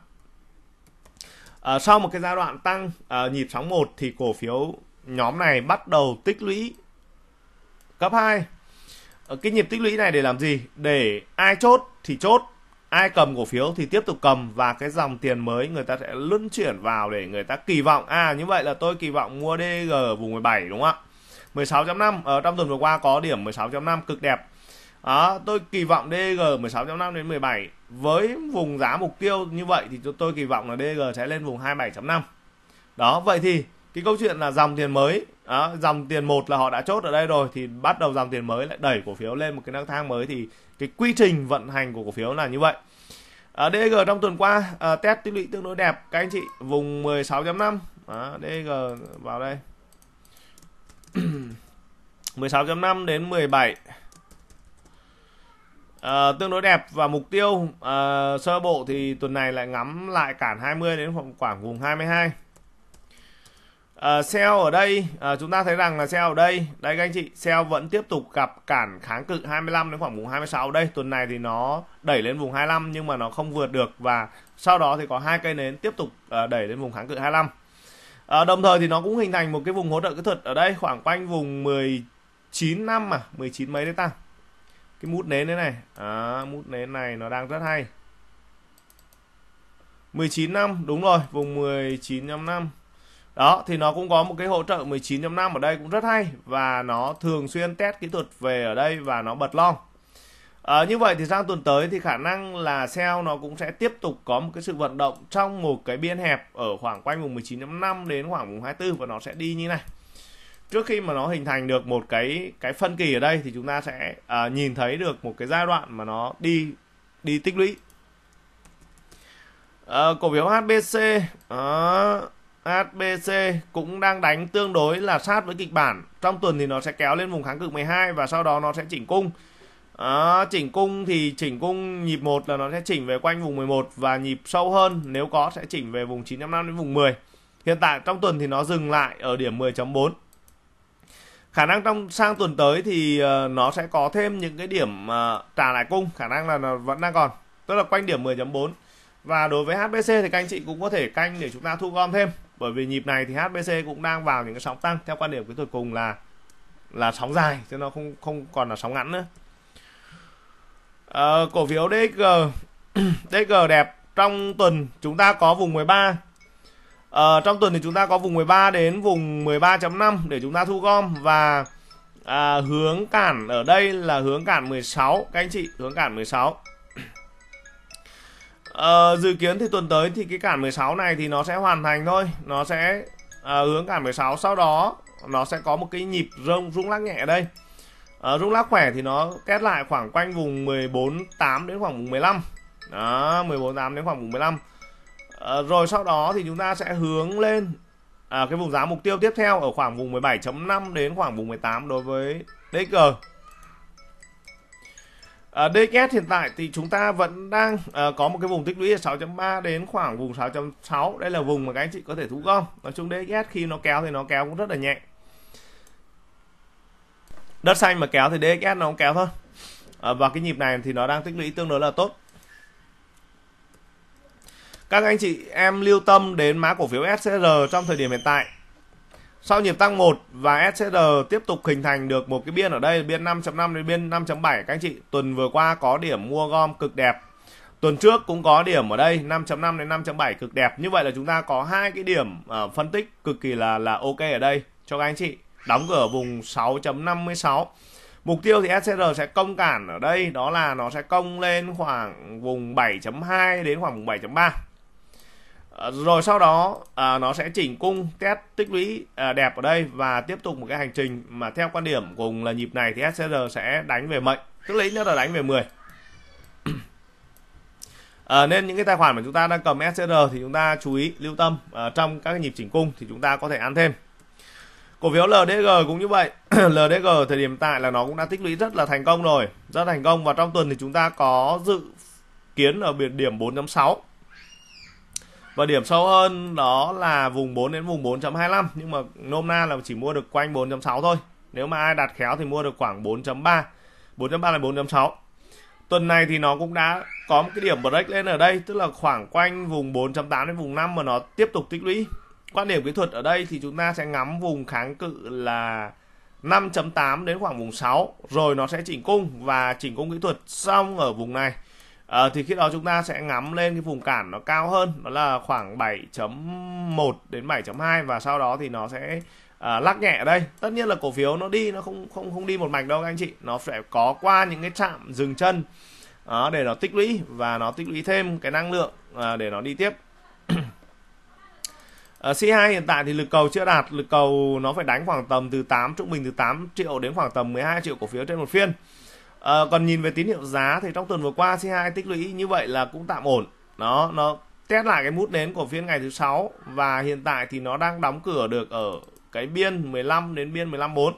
à, sau một cái giai đoạn tăng à, nhịp sóng 1 thì cổ phiếu nhóm này bắt đầu tích lũy cấp 2 ờ, cái nhịp tích lũy này để làm gì để ai chốt thì chốt ai cầm cổ phiếu thì tiếp tục cầm và cái dòng tiền mới người ta sẽ luân chuyển vào để người ta kỳ vọng à như vậy là tôi kỳ vọng mua DG ở vùng 17 đúng không ạ 16.5 ở ờ, trong tuần vừa qua có điểm 16.5 cực đẹp đó, tôi kỳ vọng DG 16.5 đến 17 với vùng giá mục tiêu như vậy thì tôi kỳ vọng là DG sẽ lên vùng 27.5 đó vậy thì cái câu chuyện là dòng tiền mới đó, dòng tiền một là họ đã chốt ở đây rồi thì bắt đầu dòng tiền mới lại đẩy cổ phiếu lên một cái nấc thang mới thì cái quy trình vận hành của cổ phiếu là như vậy à, ờ, DG trong tuần qua à, test tiêu lũy tương đối đẹp các anh chị vùng 16.5 à, DG vào đây 16.5 đến 17 à, ờ, tương đối đẹp và mục tiêu à, sơ bộ thì tuần này lại ngắm lại cản 20 đến khoảng khoảng vùng 22 à, sell ở đây à, chúng ta thấy rằng là sell ở đây đây các anh chị sell vẫn tiếp tục gặp cản kháng cự 25 đến khoảng vùng 26 đây tuần này thì nó đẩy lên vùng 25 nhưng mà nó không vượt được và sau đó thì có hai cây nến tiếp tục à, đẩy lên vùng kháng cự 25 à, đồng thời thì nó cũng hình thành một cái vùng hỗ trợ kỹ thuật ở đây khoảng quanh vùng 19 năm mà 19 mấy đấy ta cái mút nến thế này à, mút nến này nó đang rất hay 19 năm đúng rồi vùng 19 năm đó thì nó cũng có một cái hỗ trợ 19 năm ở đây cũng rất hay và nó thường xuyên test kỹ thuật về ở đây và nó bật long À, như vậy thì sang tuần tới thì khả năng là sell nó cũng sẽ tiếp tục có một cái sự vận động trong một cái biên hẹp ở khoảng quanh vùng 19.5 đến khoảng vùng 24 và nó sẽ đi như này. Trước khi mà nó hình thành được một cái cái phân kỳ ở đây thì chúng ta sẽ à, nhìn thấy được một cái giai đoạn mà nó đi đi tích lũy. À, cổ phiếu HBC à, HBC cũng đang đánh tương đối là sát với kịch bản. Trong tuần thì nó sẽ kéo lên vùng kháng cự 12 và sau đó nó sẽ chỉnh cung À, chỉnh cung thì chỉnh cung nhịp 1 là nó sẽ chỉnh về quanh vùng 11 và nhịp sâu hơn nếu có sẽ chỉnh về vùng 9.5 đến vùng 10. Hiện tại trong tuần thì nó dừng lại ở điểm 10.4. Khả năng trong sang tuần tới thì ờ, nó sẽ có thêm những cái điểm ờ, trả lại cung, khả năng là nó vẫn đang còn, tức là quanh điểm 10.4. Và đối với HBC thì các anh chị cũng có thể canh để chúng ta thu gom thêm, bởi vì nhịp này thì HBC cũng đang vào những cái sóng tăng theo quan điểm kỹ thuật cùng là là sóng dài chứ nó không không còn là sóng ngắn nữa. À, cổ phiếu DXG DXG đẹp trong tuần chúng ta có vùng 13 à, ờ, trong tuần thì chúng ta có vùng 13 đến vùng 13.5 để chúng ta thu gom và à, hướng cản ở đây là hướng cản 16 các anh chị hướng cản 16 à, ờ, dự kiến thì tuần tới thì cái cản 16 này thì nó sẽ hoàn thành thôi nó sẽ à, hướng cản 16 sau đó nó sẽ có một cái nhịp rông rung lắc nhẹ ở đây à, rung lắc khỏe thì nó kết lại khoảng quanh vùng 14.8 đến khoảng vùng 15 đó 14.8 đến khoảng vùng 15 à, ờ, rồi sau đó thì chúng ta sẽ hướng lên à, cái vùng giá mục tiêu tiếp theo ở khoảng vùng 17.5 đến khoảng vùng 18 đối với DG À, ờ, DKS hiện tại thì chúng ta vẫn đang à, có một cái vùng tích lũy ở 6.3 đến khoảng vùng 6.6 đây là vùng mà các anh chị có thể thu gom nói chung DKS khi nó kéo thì nó kéo cũng rất là nhẹ đất xanh mà kéo thì DXS nó cũng kéo thôi à, và cái nhịp này thì nó đang tích lũy tương đối là tốt các anh chị em lưu tâm đến mã cổ phiếu SCR trong thời điểm hiện tại sau nhịp tăng 1 và SCR tiếp tục hình thành được một cái biên ở đây biên 5.5 đến biên 5.7 các anh chị tuần vừa qua có điểm mua gom cực đẹp tuần trước cũng có điểm ở đây 5.5 đến 5.7 cực đẹp như vậy là chúng ta có hai cái điểm uh, phân tích cực kỳ là là ok ở đây cho các anh chị đóng ở vùng 6.56 mục tiêu thì SCR sẽ công cản ở đây đó là nó sẽ công lên khoảng vùng 7.2 đến khoảng vùng 7.3 à, rồi sau đó à, nó sẽ chỉnh cung test tích lũy à, đẹp ở đây và tiếp tục một cái hành trình mà theo quan điểm cùng là nhịp này thì SCR sẽ đánh về mệnh tức là ít nhất là đánh về 10 à, nên những cái tài khoản mà chúng ta đang cầm SCR thì chúng ta chú ý lưu tâm à, trong các cái nhịp chỉnh cung thì chúng ta có thể ăn thêm cổ phiếu LDG cũng như vậy LDG thời điểm tại là nó cũng đã tích lũy rất là thành công rồi rất thành công và trong tuần thì chúng ta có dự kiến ở biển điểm 4.6 và điểm sâu hơn đó là vùng 4 đến vùng 4.25 nhưng mà nôm na là chỉ mua được quanh 4.6 thôi nếu mà ai đặt khéo thì mua được khoảng 4.3 4.3 là 4.6 tuần này thì nó cũng đã có một cái điểm break lên ở đây tức là khoảng quanh vùng 4.8 đến vùng 5 mà nó tiếp tục tích lũy quan điểm kỹ thuật ở đây thì chúng ta sẽ ngắm vùng kháng cự là 5.8 đến khoảng vùng 6 rồi nó sẽ chỉnh cung và chỉnh cung kỹ thuật xong ở vùng này à, thì khi đó chúng ta sẽ ngắm lên cái vùng cản nó cao hơn đó là khoảng 7.1 đến 7.2 và sau đó thì nó sẽ à, lắc nhẹ ở đây tất nhiên là cổ phiếu nó đi nó không không không đi một mạch đâu các anh chị nó sẽ có qua những cái chạm dừng chân đó, để nó tích lũy và nó tích lũy thêm cái năng lượng à, để nó đi tiếp À, ờ, C2 hiện tại thì lực cầu chưa đạt, lực cầu nó phải đánh khoảng tầm từ 8 trung bình từ 8 triệu đến khoảng tầm 12 triệu cổ phiếu trên một phiên. À, còn nhìn về tín hiệu giá thì trong tuần vừa qua C2 tích lũy như vậy là cũng tạm ổn. Nó nó test lại cái mút nến của phiên ngày thứ sáu và hiện tại thì nó đang đóng cửa được ở cái biên 15 đến biên 154.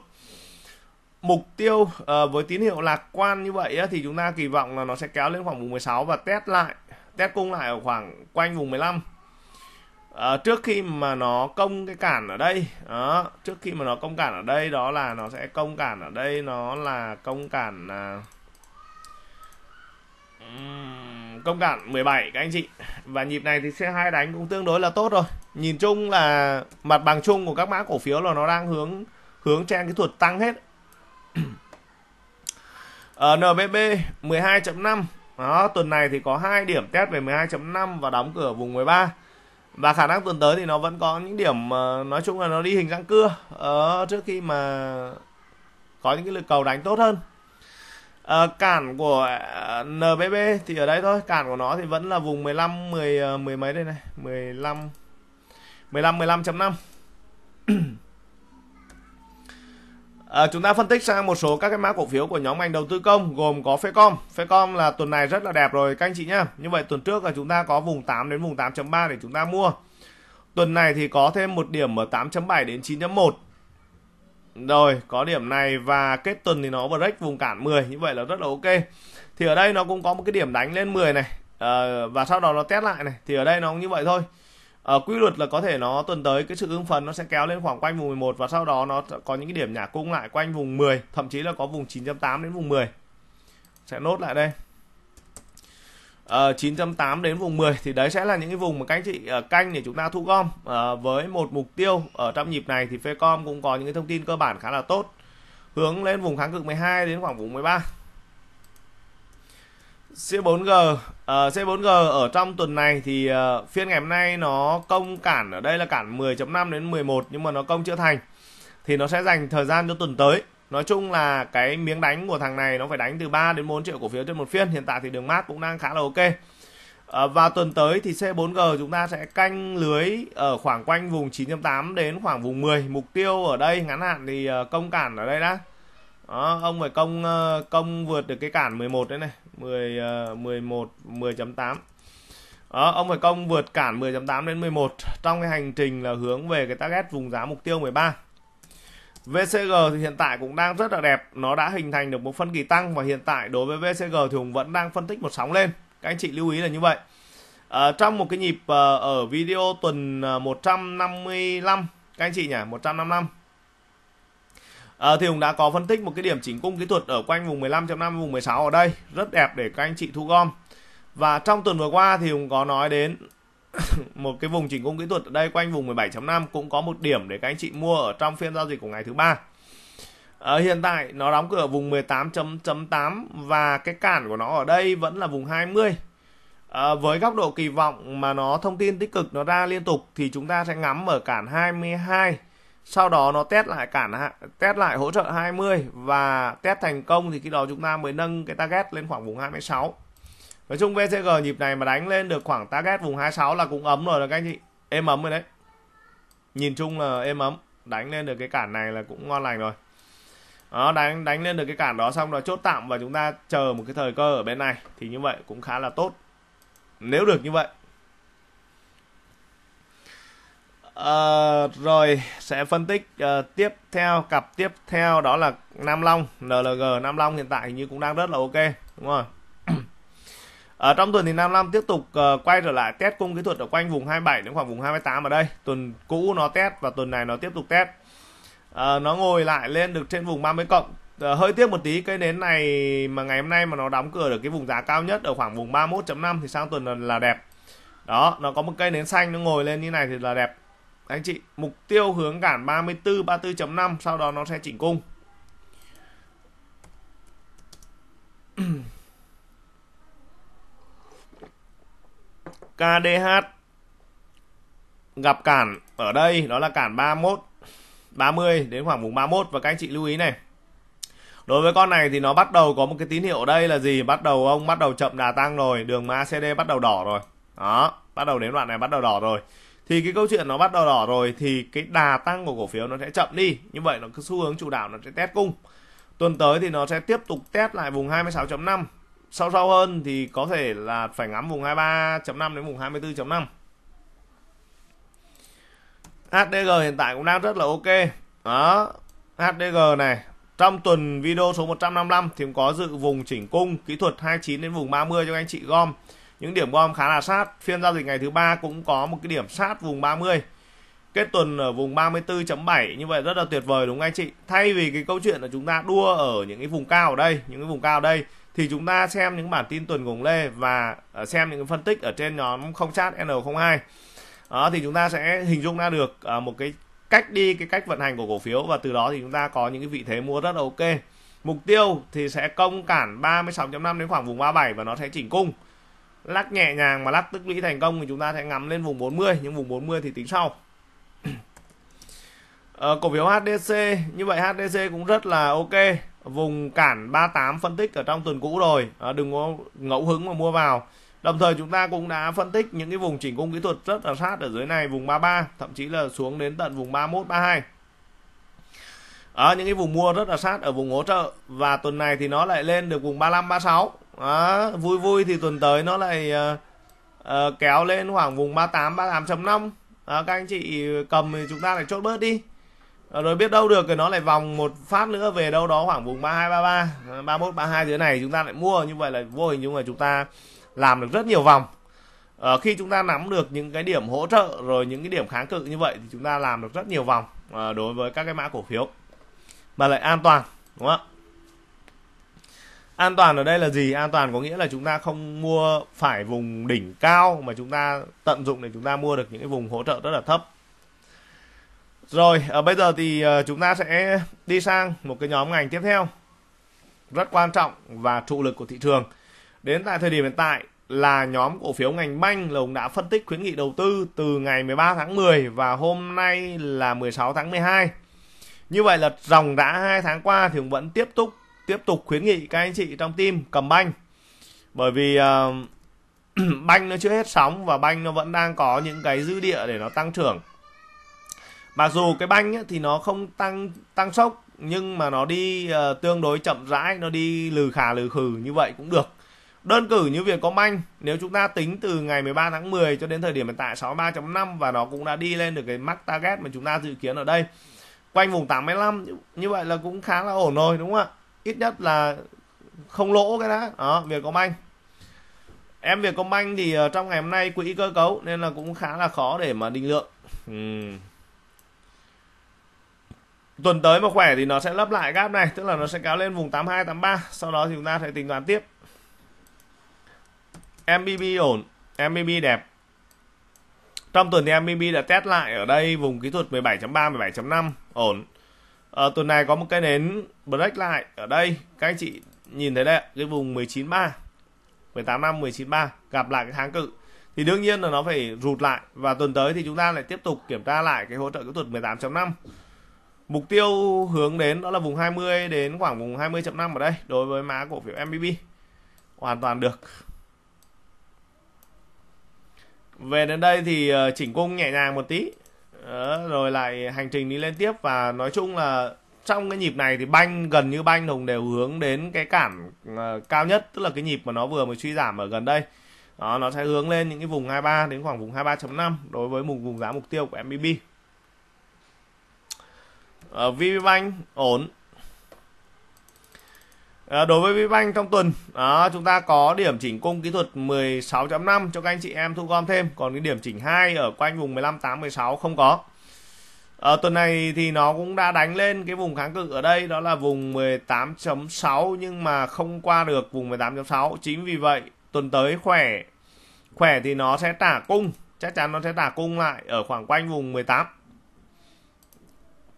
Mục tiêu uh, với tín hiệu lạc quan như vậy á, thì chúng ta kỳ vọng là nó sẽ kéo lên khoảng vùng 16 và test lại, test cung lại ở khoảng quanh vùng 15 à, trước khi mà nó công cái cản ở đây đó trước khi mà nó công cản ở đây đó là nó sẽ công cản ở đây nó là công cản à, công cản 17 các anh chị và nhịp này thì xe hai đánh cũng tương đối là tốt rồi nhìn chung là mặt bằng chung của các mã cổ phiếu là nó đang hướng hướng trên cái thuật tăng hết ở NBB 12.5 đó tuần này thì có hai điểm test về 12.5 và đóng cửa vùng 13 và khả năng tuần tới thì nó vẫn có những điểm ờ, nói chung là nó đi hình răng cưa ở ờ, trước khi mà có những cái lực cầu đánh tốt hơn à, cản của NBB thì ở đây thôi cản của nó thì vẫn là vùng 15 10 mười mấy đây này 15 15 15.5 À, chúng ta phân tích sang một số các cái mã cổ phiếu của nhóm ngành đầu tư công gồm có Fecom. Fecom là tuần này rất là đẹp rồi các anh chị nhá. Như vậy tuần trước là chúng ta có vùng 8 đến vùng 8.3 để chúng ta mua. Tuần này thì có thêm một điểm ở 8.7 đến 9.1. Rồi, có điểm này và kết tuần thì nó break vùng cản 10, như vậy là rất là ok. Thì ở đây nó cũng có một cái điểm đánh lên 10 này. À, và sau đó nó test lại này, thì ở đây nó cũng như vậy thôi ở ờ, quy luật là có thể nó tuần tới cái sự hưng phấn nó sẽ kéo lên khoảng quanh vùng 11 và sau đó nó có những cái điểm nhả cung lại quanh vùng 10 thậm chí là có vùng 9.8 đến vùng 10 sẽ nốt lại đây Uh, ờ, 9.8 đến vùng 10 thì đấy sẽ là những cái vùng mà các anh chị uh, canh để chúng ta thu gom uh, với một mục tiêu ở trong nhịp này thì Fecom cũng có những cái thông tin cơ bản khá là tốt hướng lên vùng kháng cự 12 đến khoảng vùng 13 C4G à, C4G ở trong tuần này thì à, phiên ngày hôm nay nó công cản ở đây là cản 10.5 đến 11 nhưng mà nó công chưa thành thì nó sẽ dành thời gian cho tuần tới Nói chung là cái miếng đánh của thằng này nó phải đánh từ 3 đến 4 triệu cổ phiếu trên một phiên hiện tại thì đường mát cũng đang khá là ok à, ờ, và tuần tới thì C4G chúng ta sẽ canh lưới ở khoảng quanh vùng 9.8 đến khoảng vùng 10 mục tiêu ở đây ngắn hạn thì ờ, công cản ở đây đã đó, ông phải công ờ, công vượt được cái cản 11 đấy này 10 11 10.8 đó, ông phải công vượt cản 10.8 đến 11 trong cái hành trình là hướng về cái target vùng giá mục tiêu 13 VCG thì hiện tại cũng đang rất là đẹp nó đã hình thành được một phân kỳ tăng và hiện tại đối với VCG thì Hùng vẫn đang phân tích một sóng lên các anh chị lưu ý là như vậy à, trong một cái nhịp ờ, ở video tuần 155 các anh chị nhỉ 155 À, thì Hùng đã có phân tích một cái điểm chỉnh cung kỹ thuật ở quanh vùng 15.5 vùng 16 ở đây rất đẹp để các anh chị thu gom và trong tuần vừa qua thì Hùng có nói đến một cái vùng chỉnh cung kỹ thuật ở đây quanh vùng 17.5 cũng có một điểm để các anh chị mua ở trong phiên giao dịch của ngày thứ ba à, hiện tại nó đóng cửa vùng 18.8 và cái cản của nó ở đây vẫn là vùng 20 à, ờ, với góc độ kỳ vọng mà nó thông tin tích cực nó ra liên tục thì chúng ta sẽ ngắm ở cản 22 sau đó nó test lại cản test lại hỗ trợ 20 và test thành công thì khi đó chúng ta mới nâng cái target lên khoảng vùng 26 nói chung VCG nhịp này mà đánh lên được khoảng target vùng 26 là cũng ấm rồi là các anh chị êm ấm rồi đấy nhìn chung là êm ấm đánh lên được cái cản này là cũng ngon lành rồi đó đánh đánh lên được cái cản đó xong rồi chốt tạm và chúng ta chờ một cái thời cơ ở bên này thì như vậy cũng khá là tốt nếu được như vậy Uh, rồi sẽ phân tích uh, tiếp theo cặp tiếp theo đó là Nam Long NLG Nam Long hiện tại như cũng đang rất là ok đúng không? ở ờ, trong tuần thì Nam Long tiếp tục uh, quay trở lại test cung kỹ thuật ở quanh vùng 27 đến khoảng vùng 28 ở đây tuần cũ nó test và tuần này nó tiếp tục test uh, nó ngồi lại lên được trên vùng 30 cộng uh, hơi tiếc một tí cây nến này mà ngày hôm nay mà nó đóng cửa được cái vùng giá cao nhất ở khoảng vùng 31.5 thì sang tuần là, là đẹp đó nó có một cây nến xanh nó ngồi lên như này thì là đẹp anh chị, mục tiêu hướng cản 34 34.5 sau đó nó sẽ chỉnh cung. KDH gặp cản ở đây đó là cản 31 30 đến khoảng vùng 31 và các anh chị lưu ý này. Đối với con này thì nó bắt đầu có một cái tín hiệu ở đây là gì? Bắt đầu ông bắt đầu chậm đà tăng rồi, đường MACD bắt đầu đỏ rồi. Đó, bắt đầu đến đoạn này bắt đầu đỏ rồi thì cái câu chuyện nó bắt đầu đỏ rồi thì cái đà tăng của cổ phiếu nó sẽ chậm đi như vậy nó cứ xu hướng chủ đạo nó sẽ test cung tuần tới thì nó sẽ tiếp tục test lại vùng 26.5 sau sau hơn thì có thể là phải ngắm vùng 23.5 đến vùng 24.5 HDG hiện tại cũng đang rất là ok đó HDG này trong tuần video số 155 thì cũng có dự vùng chỉnh cung kỹ thuật 29 đến vùng 30 cho anh chị gom những điểm gom khá là sát phiên giao dịch ngày thứ ba cũng có một cái điểm sát vùng 30 kết tuần ở vùng 34.7 như vậy rất là tuyệt vời đúng không anh chị thay vì cái câu chuyện là chúng ta đua ở những cái vùng cao ở đây những cái vùng cao ở đây thì chúng ta xem những bản tin tuần của Lê và ờ, xem những cái phân tích ở trên nhóm không chat N02 đó, thì chúng ta sẽ hình dung ra được ờ, một cái cách đi cái cách vận hành của cổ phiếu và từ đó thì chúng ta có những cái vị thế mua rất là ok mục tiêu thì sẽ công cản 36.5 đến khoảng vùng 37 và nó sẽ chỉnh cung lắc nhẹ nhàng mà lắc tích lũy thành công thì chúng ta sẽ ngắm lên vùng 40 nhưng vùng 40 thì tính sau ờ, cổ phiếu HDC như vậy HDC cũng rất là ok vùng cản 38 phân tích ở trong tuần cũ rồi à, đừng có ngẫu hứng mà mua vào đồng thời chúng ta cũng đã phân tích những cái vùng chỉnh cung kỹ thuật rất là sát ở dưới này vùng 33 thậm chí là xuống đến tận vùng 31 32 ở những cái vùng mua rất là sát ở vùng hỗ trợ và tuần này thì nó lại lên được vùng 35 36 đó, vui vui thì tuần tới nó lại uh, uh, kéo lên khoảng vùng 38 38.5 đó, các anh chị cầm thì chúng ta lại chốt bớt đi ờ, rồi biết đâu được thì nó lại vòng một phát nữa về đâu đó khoảng vùng 32 33 31 32 dưới này chúng ta lại mua như vậy là vô hình chung là chúng ta làm được rất nhiều vòng à, khi chúng ta nắm được những cái điểm hỗ trợ rồi những cái điểm kháng cự như vậy thì chúng ta làm được rất nhiều vòng à, đối với các cái mã cổ phiếu mà lại an toàn đúng không ạ an toàn ở đây là gì an toàn có nghĩa là chúng ta không mua phải vùng đỉnh cao mà chúng ta tận dụng để chúng ta mua được những cái vùng hỗ trợ rất là thấp rồi à, bây giờ thì à, chúng ta sẽ đi sang một cái nhóm ngành tiếp theo rất quan trọng và trụ lực của thị trường đến tại thời điểm hiện tại là nhóm cổ phiếu ngành banh là ông đã phân tích khuyến nghị đầu tư từ ngày 13 tháng 10 và hôm nay là 16 tháng 12 như vậy là dòng đã hai tháng qua thì vẫn tiếp tục tiếp tục khuyến nghị các anh chị trong team cầm banh bởi vì uh, banh nó chưa hết sóng và banh nó vẫn đang có những cái dư địa để nó tăng trưởng mặc dù cái banh ấy, thì nó không tăng tăng sốc nhưng mà nó đi uh, tương đối chậm rãi nó đi lừ khà lừ khừ như vậy cũng được đơn cử như việc có banh nếu chúng ta tính từ ngày 13 tháng 10 cho đến thời điểm hiện tại 63.5 và nó cũng đã đi lên được cái mắc target mà chúng ta dự kiến ở đây quanh vùng 85 như vậy là cũng khá là ổn rồi đúng không ạ ít nhất là không lỗ cái đã đó Vietcombank em Vietcombank thì ờ, trong ngày hôm nay quỹ cơ cấu nên là cũng khá là khó để mà định lượng uhm. tuần tới mà khỏe thì nó sẽ lấp lại gap này tức là nó sẽ kéo lên vùng 82 83 sau đó thì chúng ta sẽ tính toán tiếp MBB ổn MBB đẹp trong tuần thì MBB đã test lại ở đây vùng kỹ thuật 17.3 17.5 ổn à, tuần này có một cái nến break lại ở đây các anh chị nhìn thấy đây cái vùng 193 185 193 gặp lại cái tháng cự thì đương nhiên là nó phải rụt lại và tuần tới thì chúng ta lại tiếp tục kiểm tra lại cái hỗ trợ kỹ thuật 18.5 mục tiêu hướng đến đó là vùng 20 đến khoảng vùng 20.5 ở đây đối với mã cổ phiếu MBB hoàn toàn được về đến đây thì ờ, chỉnh cung nhẹ nhàng một tí rồi lại hành trình đi lên tiếp và nói chung là trong cái nhịp này thì banh gần như banh hùng đều hướng đến cái cản uh, cao nhất tức là cái nhịp mà nó vừa mới suy giảm ở gần đây đó, nó sẽ hướng lên những cái vùng 23 đến khoảng vùng 23.5 đối với vùng vùng giá mục tiêu của MBB ở ờ, VB Bank ổn À, đối với VBank trong tuần đó, ờ, chúng ta có điểm chỉnh cung kỹ thuật 16.5 cho các anh chị em thu gom thêm còn cái điểm chỉnh 2 ở quanh vùng 15.8 16 không có à, tuần này thì nó cũng đã đánh lên cái vùng kháng cự ở đây đó là vùng 18.6 nhưng mà không qua được vùng 18.6 chính vì vậy tuần tới khỏe khỏe thì nó sẽ trả cung chắc chắn nó sẽ trả cung lại ở khoảng quanh vùng 18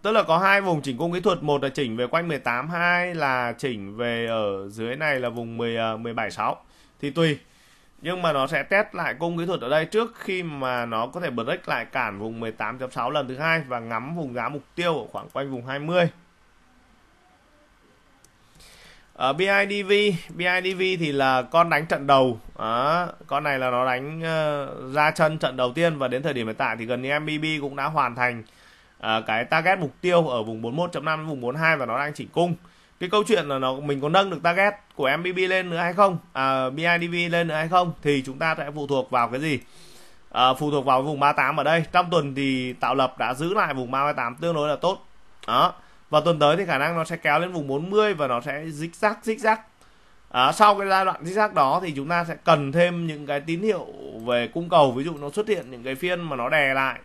tức là có hai vùng chỉnh cung kỹ thuật một là chỉnh về quanh 18 hai là chỉnh về ở dưới này là vùng 10 17 6 thì tùy nhưng mà nó sẽ test lại cung kỹ thuật ở đây trước khi mà nó có thể break lại cản vùng 18.6 lần thứ hai và ngắm vùng giá mục tiêu ở khoảng quanh vùng 20 ở ờ, BIDV BIDV thì là con đánh trận đầu à, con này là nó đánh uh, ra chân trận đầu tiên và đến thời điểm hiện tại thì gần như MBB cũng đã hoàn thành à, cái target mục tiêu ở vùng 41.5 vùng 42 và nó đang chỉnh cung cái câu chuyện là nó mình có nâng được target của MBB lên nữa hay không à, BIDV lên nữa hay không thì chúng ta sẽ phụ thuộc vào cái gì à, phụ thuộc vào vùng 38 ở đây trong tuần thì tạo lập đã giữ lại vùng 38 tương đối là tốt đó và tuần tới thì khả năng nó sẽ kéo lên vùng 40 và nó sẽ dích rác dích rác à, sau cái giai đoạn dích rác đó thì chúng ta sẽ cần thêm những cái tín hiệu về cung cầu ví dụ nó xuất hiện những cái phiên mà nó đè lại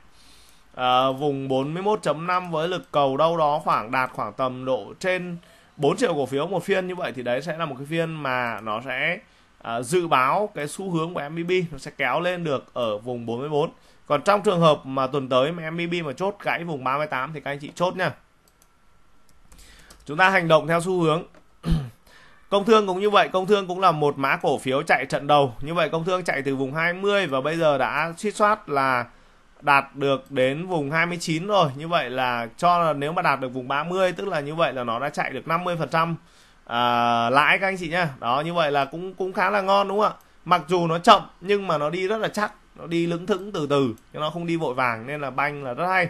à, vùng 41.5 với lực cầu đâu đó khoảng đạt khoảng tầm độ trên 4 triệu cổ phiếu một phiên như vậy thì đấy sẽ là một cái phiên mà nó sẽ à, dự báo cái xu hướng của MBB nó sẽ kéo lên được ở vùng 44. Còn trong trường hợp mà tuần tới mà MBB mà chốt gãy vùng 38 thì các anh chị chốt nha. Chúng ta hành động theo xu hướng. Công thương cũng như vậy, công thương cũng là một mã cổ phiếu chạy trận đầu. Như vậy công thương chạy từ vùng 20 và bây giờ đã suy soát là đạt được đến vùng 29 rồi như vậy là cho là nếu mà đạt được vùng 30 tức là như vậy là nó đã chạy được 50 phần trăm à, lãi các anh chị nhá đó như vậy là cũng cũng khá là ngon đúng không ạ mặc dù nó chậm nhưng mà nó đi rất là chắc nó đi lững thững từ từ nhưng nó không đi vội vàng nên là banh là rất hay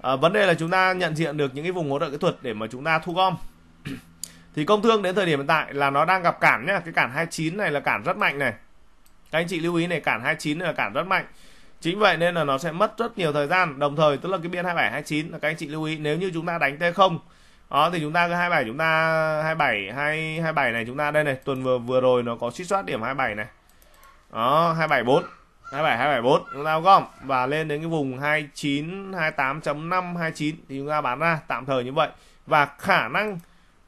à, vấn đề là chúng ta nhận diện được những cái vùng hỗ trợ kỹ thuật để mà chúng ta thu gom thì công thương đến thời điểm hiện tại là nó đang gặp cản nhá cái cản 29 này là cản rất mạnh này các anh chị lưu ý này cản 29 này là cản rất mạnh Chính vậy nên là nó sẽ mất rất nhiều thời gian. Đồng thời tức là cái biên 27 29 là các anh chị lưu ý nếu như chúng ta đánh T0 đó thì chúng ta cứ 27 chúng ta 27 2 27 này chúng ta đây này, tuần vừa vừa rồi nó có suýt soát điểm 27 này. Đó, 274. 27 274 chúng ta gom và lên đến cái vùng 29 28.5 29 thì chúng ta bán ra tạm thời như vậy. Và khả năng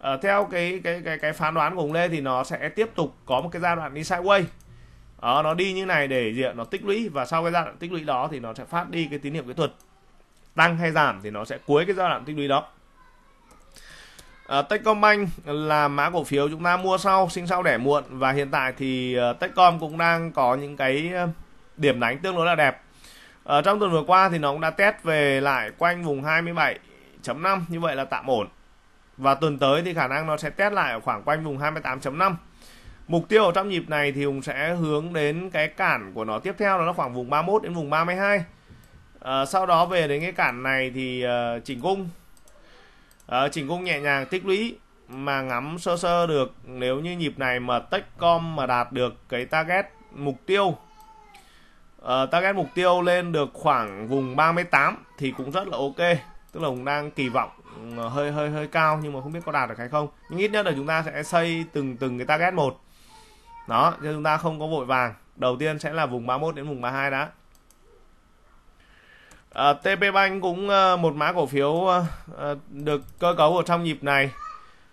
uh, theo cái cái cái cái phán đoán của ông Lê thì nó sẽ tiếp tục có một cái giai đoạn đi sideways đó, nó đi như này để gì ạ nó tích lũy và sau cái giai đoạn tích lũy đó thì nó sẽ phát đi cái tín hiệu kỹ thuật tăng hay giảm thì nó sẽ cuối cái giai đoạn tích lũy đó À, Techcombank là mã cổ phiếu chúng ta mua sau, sinh sau đẻ muộn và hiện tại thì uh, Techcom cũng đang có những cái ờ, điểm đánh tương đối là đẹp. Ở trong tuần vừa qua thì nó cũng đã test về lại quanh vùng 27.5 như vậy là tạm ổn. Và tuần tới thì khả năng nó sẽ test lại ở khoảng quanh vùng 28.5. Mục tiêu ở trong nhịp này thì Hùng sẽ hướng đến cái cản của nó tiếp theo đó là khoảng vùng 31 đến vùng 32. À, ờ, sau đó về đến cái cản này thì uh, ờ, chỉnh cung. À, ờ, chỉnh cung nhẹ nhàng tích lũy mà ngắm sơ sơ được nếu như nhịp này mà Techcom mà đạt được cái target mục tiêu uh, target mục tiêu lên được khoảng vùng 38 thì cũng rất là ok tức là cũng đang kỳ vọng hơi hơi hơi cao nhưng mà không biết có đạt được hay không nhưng ít nhất là chúng ta sẽ xây từng từng cái target một đó chứ chúng ta không có vội vàng đầu tiên sẽ là vùng 31 đến vùng 32 đã à, TP Bank cũng ờ, một mã cổ phiếu ờ, ờ, được cơ cấu ở trong nhịp này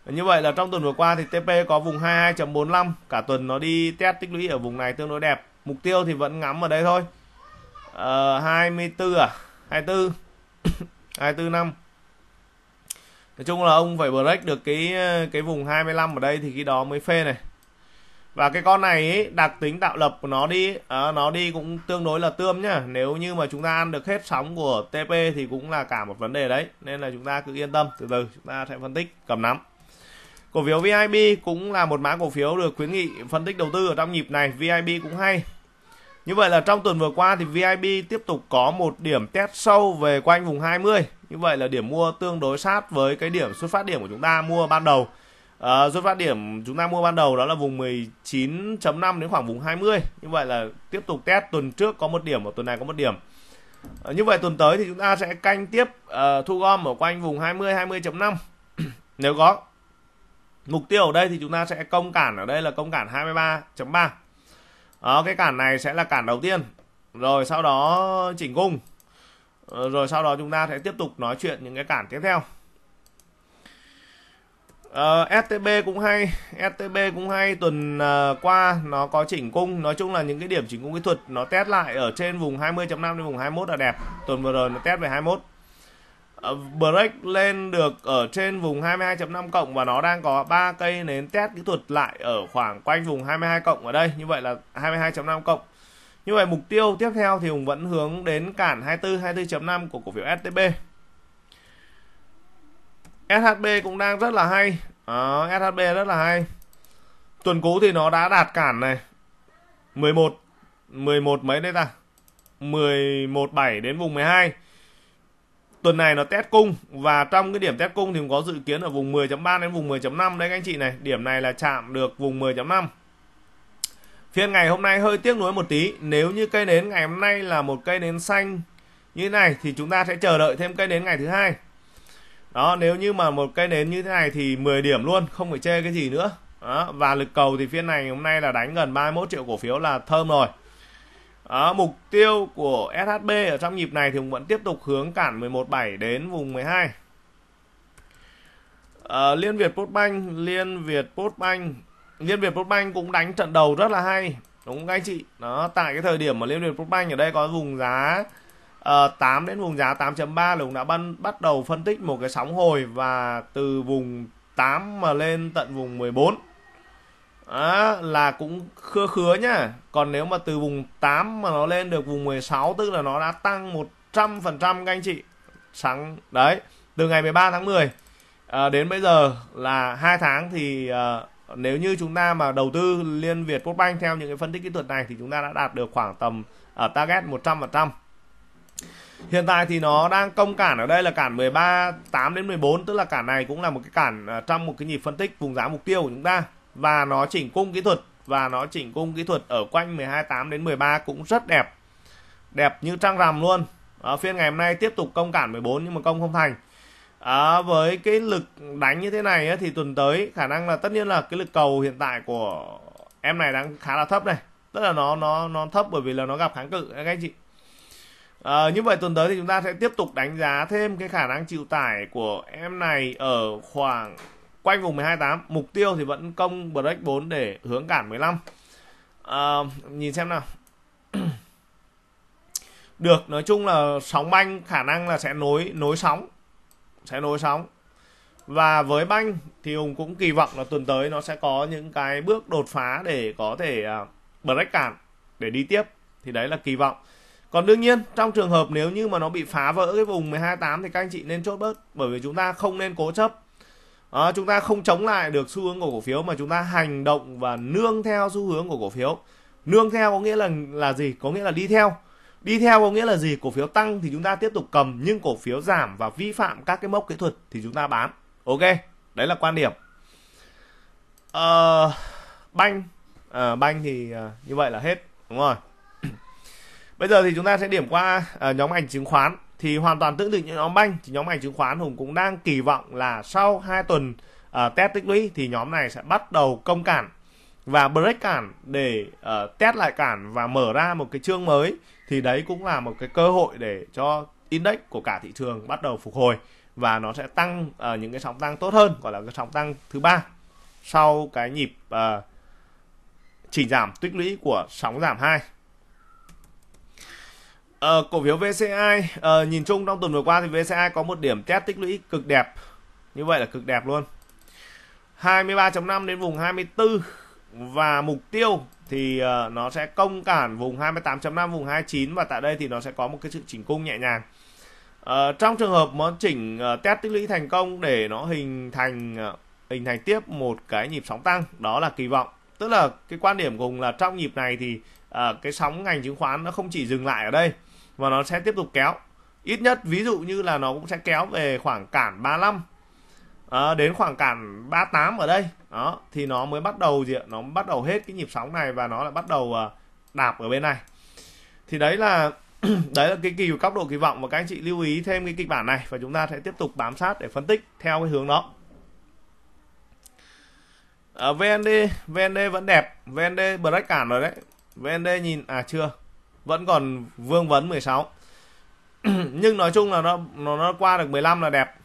như vậy là trong tuần vừa qua thì TP có vùng 22.45 cả tuần nó đi test tích lũy ở vùng này tương đối đẹp mục tiêu thì vẫn ngắm ở đây thôi à, 24 à 24 24 năm Nói chung là ông phải break được cái cái vùng 25 ở đây thì khi đó mới phê này và cái con này ý, đặc tính tạo lập của nó đi à, nó đi cũng tương đối là tươm nhá nếu như mà chúng ta ăn được hết sóng của TP thì cũng là cả một vấn đề đấy nên là chúng ta cứ yên tâm từ từ chúng ta sẽ phân tích cầm nắm cổ phiếu vib cũng là một mã cổ phiếu được khuyến nghị phân tích đầu tư ở trong nhịp này vib cũng hay như vậy là trong tuần vừa qua thì vib tiếp tục có một điểm test sâu về quanh vùng 20 như vậy là điểm mua tương đối sát với cái điểm xuất phát điểm của chúng ta mua ban đầu rút ờ, rồi điểm chúng ta mua ban đầu đó là vùng 19.5 đến khoảng vùng 20 như vậy là tiếp tục test tuần trước có một điểm và tuần này có một điểm à, như vậy tuần tới thì chúng ta sẽ canh tiếp uh, thu gom ở quanh vùng 20 20.5 nếu có mục tiêu ở đây thì chúng ta sẽ công cản ở đây là công cản 23.3 đó, cái cản này sẽ là cản đầu tiên rồi sau đó chỉnh cung rồi sau đó chúng ta sẽ tiếp tục nói chuyện những cái cản tiếp theo Uh, ờ, STB cũng hay, STB cũng hay tuần uh, qua nó có chỉnh cung, nói chung là những cái điểm chỉnh cung kỹ thuật nó test lại ở trên vùng 20.5 đến vùng 21 là đẹp. Tuần vừa rồi nó test về 21. Uh, ờ, break lên được ở trên vùng 22.5 cộng và nó đang có ba cây nến test kỹ thuật lại ở khoảng quanh vùng 22 cộng ở đây, như vậy là 22.5 cộng. Như vậy mục tiêu tiếp theo thì Hùng vẫn hướng đến cản 24 24.5 của cổ phiếu STB. SHB cũng đang rất là hay đó, SHB rất là hay tuần cũ thì nó đã đạt cản này 11 11 mấy đây ta 11 7 đến vùng 12 tuần này nó test cung và trong cái điểm test cung thì có dự kiến ở vùng 10.3 đến vùng 10.5 đấy các anh chị này điểm này là chạm được vùng 10.5 phiên ngày hôm nay hơi tiếc nuối một tí nếu như cây nến ngày hôm nay là một cây nến xanh như thế này thì chúng ta sẽ chờ đợi thêm cây nến ngày thứ hai đó nếu như mà một cây nến như thế này thì 10 điểm luôn không phải chê cái gì nữa đó, và lực cầu thì phiên này hôm nay là đánh gần 31 triệu cổ phiếu là thơm rồi đó, mục tiêu của SHB ở trong nhịp này thì vẫn tiếp tục hướng cản 11.7 đến vùng 12 à, ờ, Liên Việt Postbank Liên Việt Postbank Liên Việt Postbank cũng đánh trận đầu rất là hay đúng không các anh chị đó tại cái thời điểm mà Liên Việt Postbank ở đây có vùng giá uh, ờ, 8 đến vùng giá 8.3 là cũng đã ban bắt đầu phân tích một cái sóng hồi và từ vùng 8 mà lên tận vùng 14 đó, là cũng khưa khứa nhá còn nếu mà từ vùng 8 mà nó lên được vùng 16 tức là nó đã tăng 100% các anh chị sáng đấy từ ngày 13 tháng 10 à, ờ, đến bây giờ là hai tháng thì à, nếu như chúng ta mà đầu tư liên Việt Postbank theo những cái phân tích kỹ thuật này thì chúng ta đã đạt được khoảng tầm ở target 100% Hiện tại thì nó đang công cản ở đây là cản 13 8 đến 14 tức là cản này cũng là một cái cản à, trong một cái nhịp phân tích vùng giá mục tiêu của chúng ta và nó chỉnh cung kỹ thuật và nó chỉnh cung kỹ thuật ở quanh 128 đến 13 cũng rất đẹp. Đẹp như trăng rằm luôn. À, phiên ngày hôm nay tiếp tục công cản 14 nhưng mà công không thành. À, với cái lực đánh như thế này thì tuần tới khả năng là tất nhiên là cái lực cầu hiện tại của em này đang khá là thấp này. Tức là nó nó nó thấp bởi vì là nó gặp kháng cự các anh chị À, như vậy tuần tới thì chúng ta sẽ tiếp tục đánh giá thêm cái khả năng chịu tải của em này ở khoảng quanh vùng 128. Mục tiêu thì vẫn công break 4 để hướng cản 15. À, ờ, nhìn xem nào. Được, nói chung là sóng banh khả năng là sẽ nối nối sóng. Sẽ nối sóng. Và với banh thì Hùng cũng kỳ vọng là tuần tới nó sẽ có những cái bước đột phá để có thể à, break cản để đi tiếp. Thì đấy là kỳ vọng còn đương nhiên trong trường hợp nếu như mà nó bị phá vỡ cái vùng 128 thì các anh chị nên chốt bớt bởi vì chúng ta không nên cố chấp à, chúng ta không chống lại được xu hướng của cổ phiếu mà chúng ta hành động và nương theo xu hướng của cổ phiếu nương theo có nghĩa là là gì có nghĩa là đi theo đi theo có nghĩa là gì cổ phiếu tăng thì chúng ta tiếp tục cầm nhưng cổ phiếu giảm và vi phạm các cái mốc kỹ thuật thì chúng ta bán ok đấy là quan điểm uh, banh uh, banh thì uh, như vậy là hết đúng rồi bây giờ thì chúng ta sẽ điểm qua uh, nhóm ngành chứng khoán thì hoàn toàn tương tự như nhóm banh thì nhóm ngành chứng khoán hùng cũng đang kỳ vọng là sau 2 tuần uh, test tích lũy thì nhóm này sẽ bắt đầu công cản và break cản để uh, test lại cản và mở ra một cái chương mới thì đấy cũng là một cái cơ hội để cho index của cả thị trường bắt đầu phục hồi và nó sẽ tăng uh, những cái sóng tăng tốt hơn gọi là cái sóng tăng thứ ba sau cái nhịp uh, chỉnh giảm tích lũy của sóng giảm hai Ờ, cổ phiếu VCI ờ, nhìn chung trong tuần vừa qua thì VCI có một điểm test tích lũy cực đẹp như vậy là cực đẹp luôn 23.5 đến vùng 24 và mục tiêu thì uh, nó sẽ công cản vùng 28.5 vùng 29 và tại đây thì nó sẽ có một cái sự chỉnh cung nhẹ nhàng uh, trong trường hợp nó chỉnh uh, ờ, test tích lũy thành công để nó hình thành uh, hình thành tiếp một cái nhịp sóng tăng đó là kỳ vọng tức là cái quan điểm cùng là trong nhịp này thì uh, cái sóng ngành chứng khoán nó không chỉ dừng lại ở đây và nó sẽ tiếp tục kéo ít nhất ví dụ như là nó cũng sẽ kéo về khoảng cản 35 à, ờ, đến khoảng cản 38 ở đây đó thì nó mới bắt đầu gì ạ nó bắt đầu hết cái nhịp sóng này và nó lại bắt đầu ờ, đạp ở bên này thì đấy là đấy là cái kỳ góc độ kỳ vọng và các anh chị lưu ý thêm cái kịch bản này và chúng ta sẽ tiếp tục bám sát để phân tích theo cái hướng đó à, ờ, VND VND vẫn đẹp VND break cản rồi đấy VND nhìn à chưa vẫn còn vương vấn 16 nhưng nói chung là nó nó nó qua được 15 là đẹp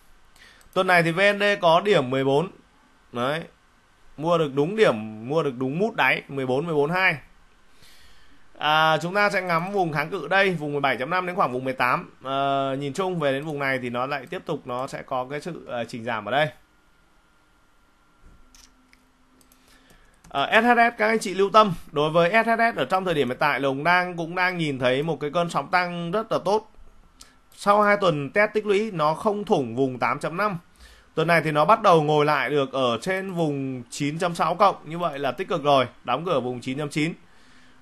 tuần này thì VND có điểm 14 đấy mua được đúng điểm mua được đúng mút đáy 14 14 2 à, chúng ta sẽ ngắm vùng kháng cự đây vùng 17.5 đến khoảng vùng 18 à, ờ, nhìn chung về đến vùng này thì nó lại tiếp tục nó sẽ có cái sự uh, chỉnh giảm ở đây SHS ờ, các anh chị lưu tâm đối với SHS ở trong thời điểm hiện tại lùng đang cũng đang nhìn thấy một cái cơn sóng tăng rất là tốt sau 2 tuần test tích lũy nó không thủng vùng 8.5 tuần này thì nó bắt đầu ngồi lại được ở trên vùng 9.6 cộng như vậy là tích cực rồi đóng cửa vùng 9.9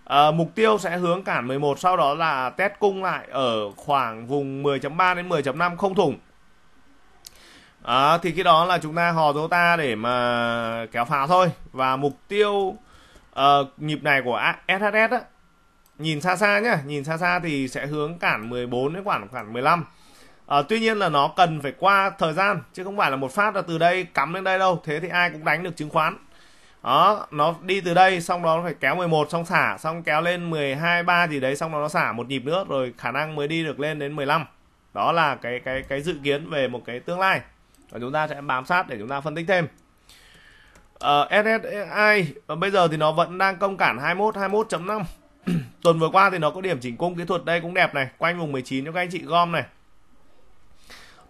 À, ờ, mục tiêu sẽ hướng cản 11 sau đó là test cung lại ở khoảng vùng 10.3 đến 10.5 không thủng à, thì khi đó là chúng ta hò ta để mà kéo pháo thôi và mục tiêu uh, nhịp này của SHS á nhìn xa xa nhá nhìn xa xa thì sẽ hướng cản 14 đến khoảng khoảng 15 à, ờ, tuy nhiên là nó cần phải qua thời gian chứ không phải là một phát là từ đây cắm lên đây đâu thế thì ai cũng đánh được chứng khoán đó nó đi từ đây xong đó nó phải kéo 11 xong xả xong kéo lên 12 3 gì đấy xong đó nó xả một nhịp nữa rồi khả năng mới đi được lên đến 15 đó là cái cái cái dự kiến về một cái tương lai và chúng ta sẽ bám sát để chúng ta phân tích thêm uh, ờ, SSI và bây giờ thì nó vẫn đang công cản 21 21.5 tuần vừa qua thì nó có điểm chỉnh cung kỹ thuật đây cũng đẹp này quanh vùng 19 cho các anh chị gom này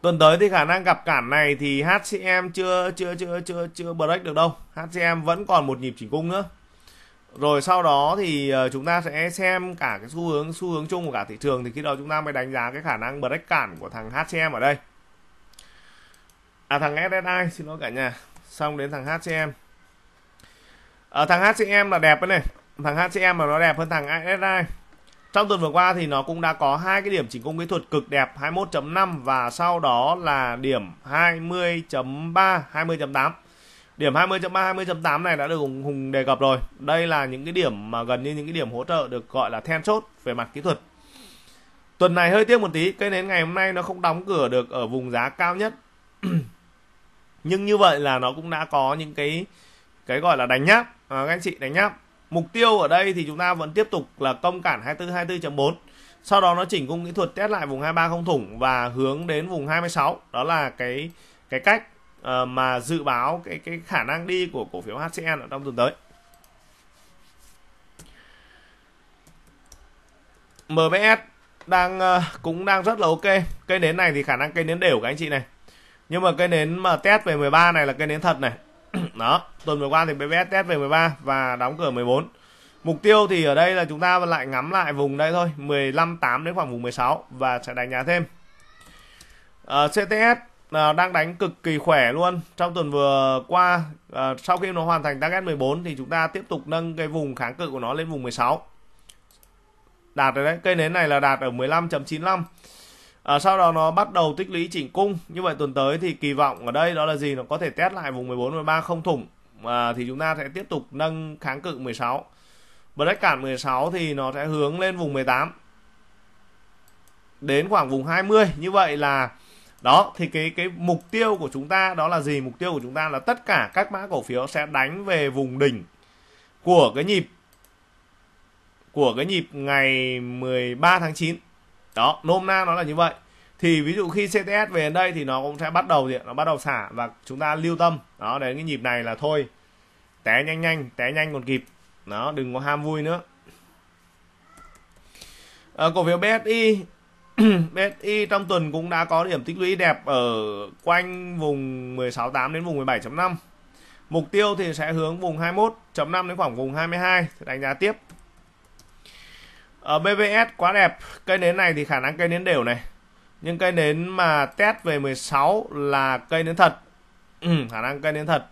tuần tới thì khả năng gặp cản này thì HCM chưa chưa chưa chưa chưa break được đâu HCM vẫn còn một nhịp chỉnh cung nữa rồi sau đó thì ờ, chúng ta sẽ xem cả cái xu hướng xu hướng chung của cả thị trường thì khi đó chúng ta mới đánh giá cái khả năng break cản của thằng HCM ở đây à thằng SSI xin lỗi cả nhà xong đến thằng HCM ở ờ, à, thằng HCM là đẹp đấy này thằng HCM mà nó đẹp hơn thằng SSI trong tuần vừa qua thì nó cũng đã có hai cái điểm chỉnh cung kỹ thuật cực đẹp 21.5 và sau đó là điểm 20.3 20.8 điểm 20.3 20.8 này đã được Hùng, Hùng đề cập rồi đây là những cái điểm mà gần như những cái điểm hỗ trợ được gọi là then chốt về mặt kỹ thuật tuần này hơi tiếc một tí cây nến ngày hôm nay nó không đóng cửa được ở vùng giá cao nhất nhưng như vậy là nó cũng đã có những cái cái gọi là đánh nháp à, các anh chị đánh nháp mục tiêu ở đây thì chúng ta vẫn tiếp tục là công cản 2424 bốn sau đó nó chỉnh cung kỹ thuật test lại vùng 23 không thủng và hướng đến vùng 26 đó là cái cái cách uh, mà dự báo cái cái khả năng đi của cổ phiếu HCN ở trong tuần tới MBS đang uh, cũng đang rất là ok cây nến này thì khả năng cây nến đều các anh chị này nhưng mà cây nến mà test về 13 này là cây nến thật này đó tuần vừa qua thì BBS test về 13 và đóng cửa 14 mục tiêu thì ở đây là chúng ta lại ngắm lại vùng đây thôi 15 8 đến khoảng vùng 16 và sẽ đánh giá thêm à, ờ, CTS à, ờ, đang đánh cực kỳ khỏe luôn trong tuần vừa qua à, sau khi nó hoàn thành target 14 thì chúng ta tiếp tục nâng cái vùng kháng cự của nó lên vùng 16 đạt rồi đấy cây nến này là đạt ở 15.95 À, sau đó nó bắt đầu tích lũy chỉnh cung như vậy tuần tới thì kỳ vọng ở đây đó là gì nó có thể test lại vùng 14 13 không thủng à, thì chúng ta sẽ tiếp tục nâng kháng cự 16 Black cản 16 thì nó sẽ hướng lên vùng 18 đến khoảng vùng 20 như vậy là đó thì cái cái mục tiêu của chúng ta đó là gì mục tiêu của chúng ta là tất cả các mã cổ phiếu sẽ đánh về vùng đỉnh của cái nhịp của cái nhịp ngày 13 tháng 9 đó nôm na nó là như vậy thì ví dụ khi CTS về đến đây thì nó cũng sẽ bắt đầu gì nó bắt đầu xả và chúng ta lưu tâm đó đến cái nhịp này là thôi té nhanh nhanh té nhanh còn kịp đó đừng có ham vui nữa à, cổ phiếu BSI BSI trong tuần cũng đã có điểm tích lũy đẹp ở quanh vùng 16.8 đến vùng 17.5 mục tiêu thì sẽ hướng vùng 21.5 đến khoảng vùng 22 đánh giá tiếp ở ờ, BVS quá đẹp cây nến này thì khả năng cây nến đều này nhưng cây nến mà test về 16 là cây nến thật ừ, khả năng cây nến thật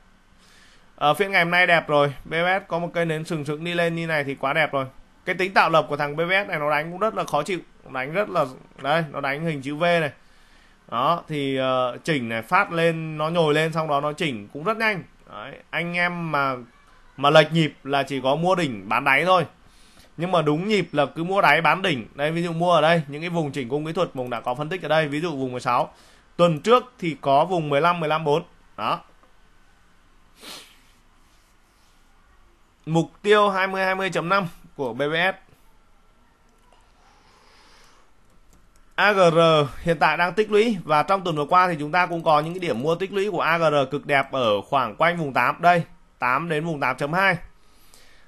ở ờ, phiên ngày hôm nay đẹp rồi BVS có một cây nến sừng sững đi lên như này thì quá đẹp rồi cái tính tạo lập của thằng BVS này nó đánh cũng rất là khó chịu đánh rất là đây nó đánh hình chữ V này đó thì uh, chỉnh này phát lên nó nhồi lên xong đó nó chỉnh cũng rất nhanh Đấy, anh em mà mà lệch nhịp là chỉ có mua đỉnh bán đáy thôi nhưng mà đúng nhịp là cứ mua đáy bán đỉnh đây ví dụ mua ở đây những cái vùng chỉnh cung kỹ thuật vùng đã có phân tích ở đây ví dụ vùng 16 tuần trước thì có vùng 15 15 4 đó mục tiêu 20 20.5 của BBS AGR hiện tại đang tích lũy và trong tuần vừa qua thì chúng ta cũng có những cái điểm mua tích lũy của AGR cực đẹp ở khoảng quanh vùng 8 đây 8 đến vùng 8.2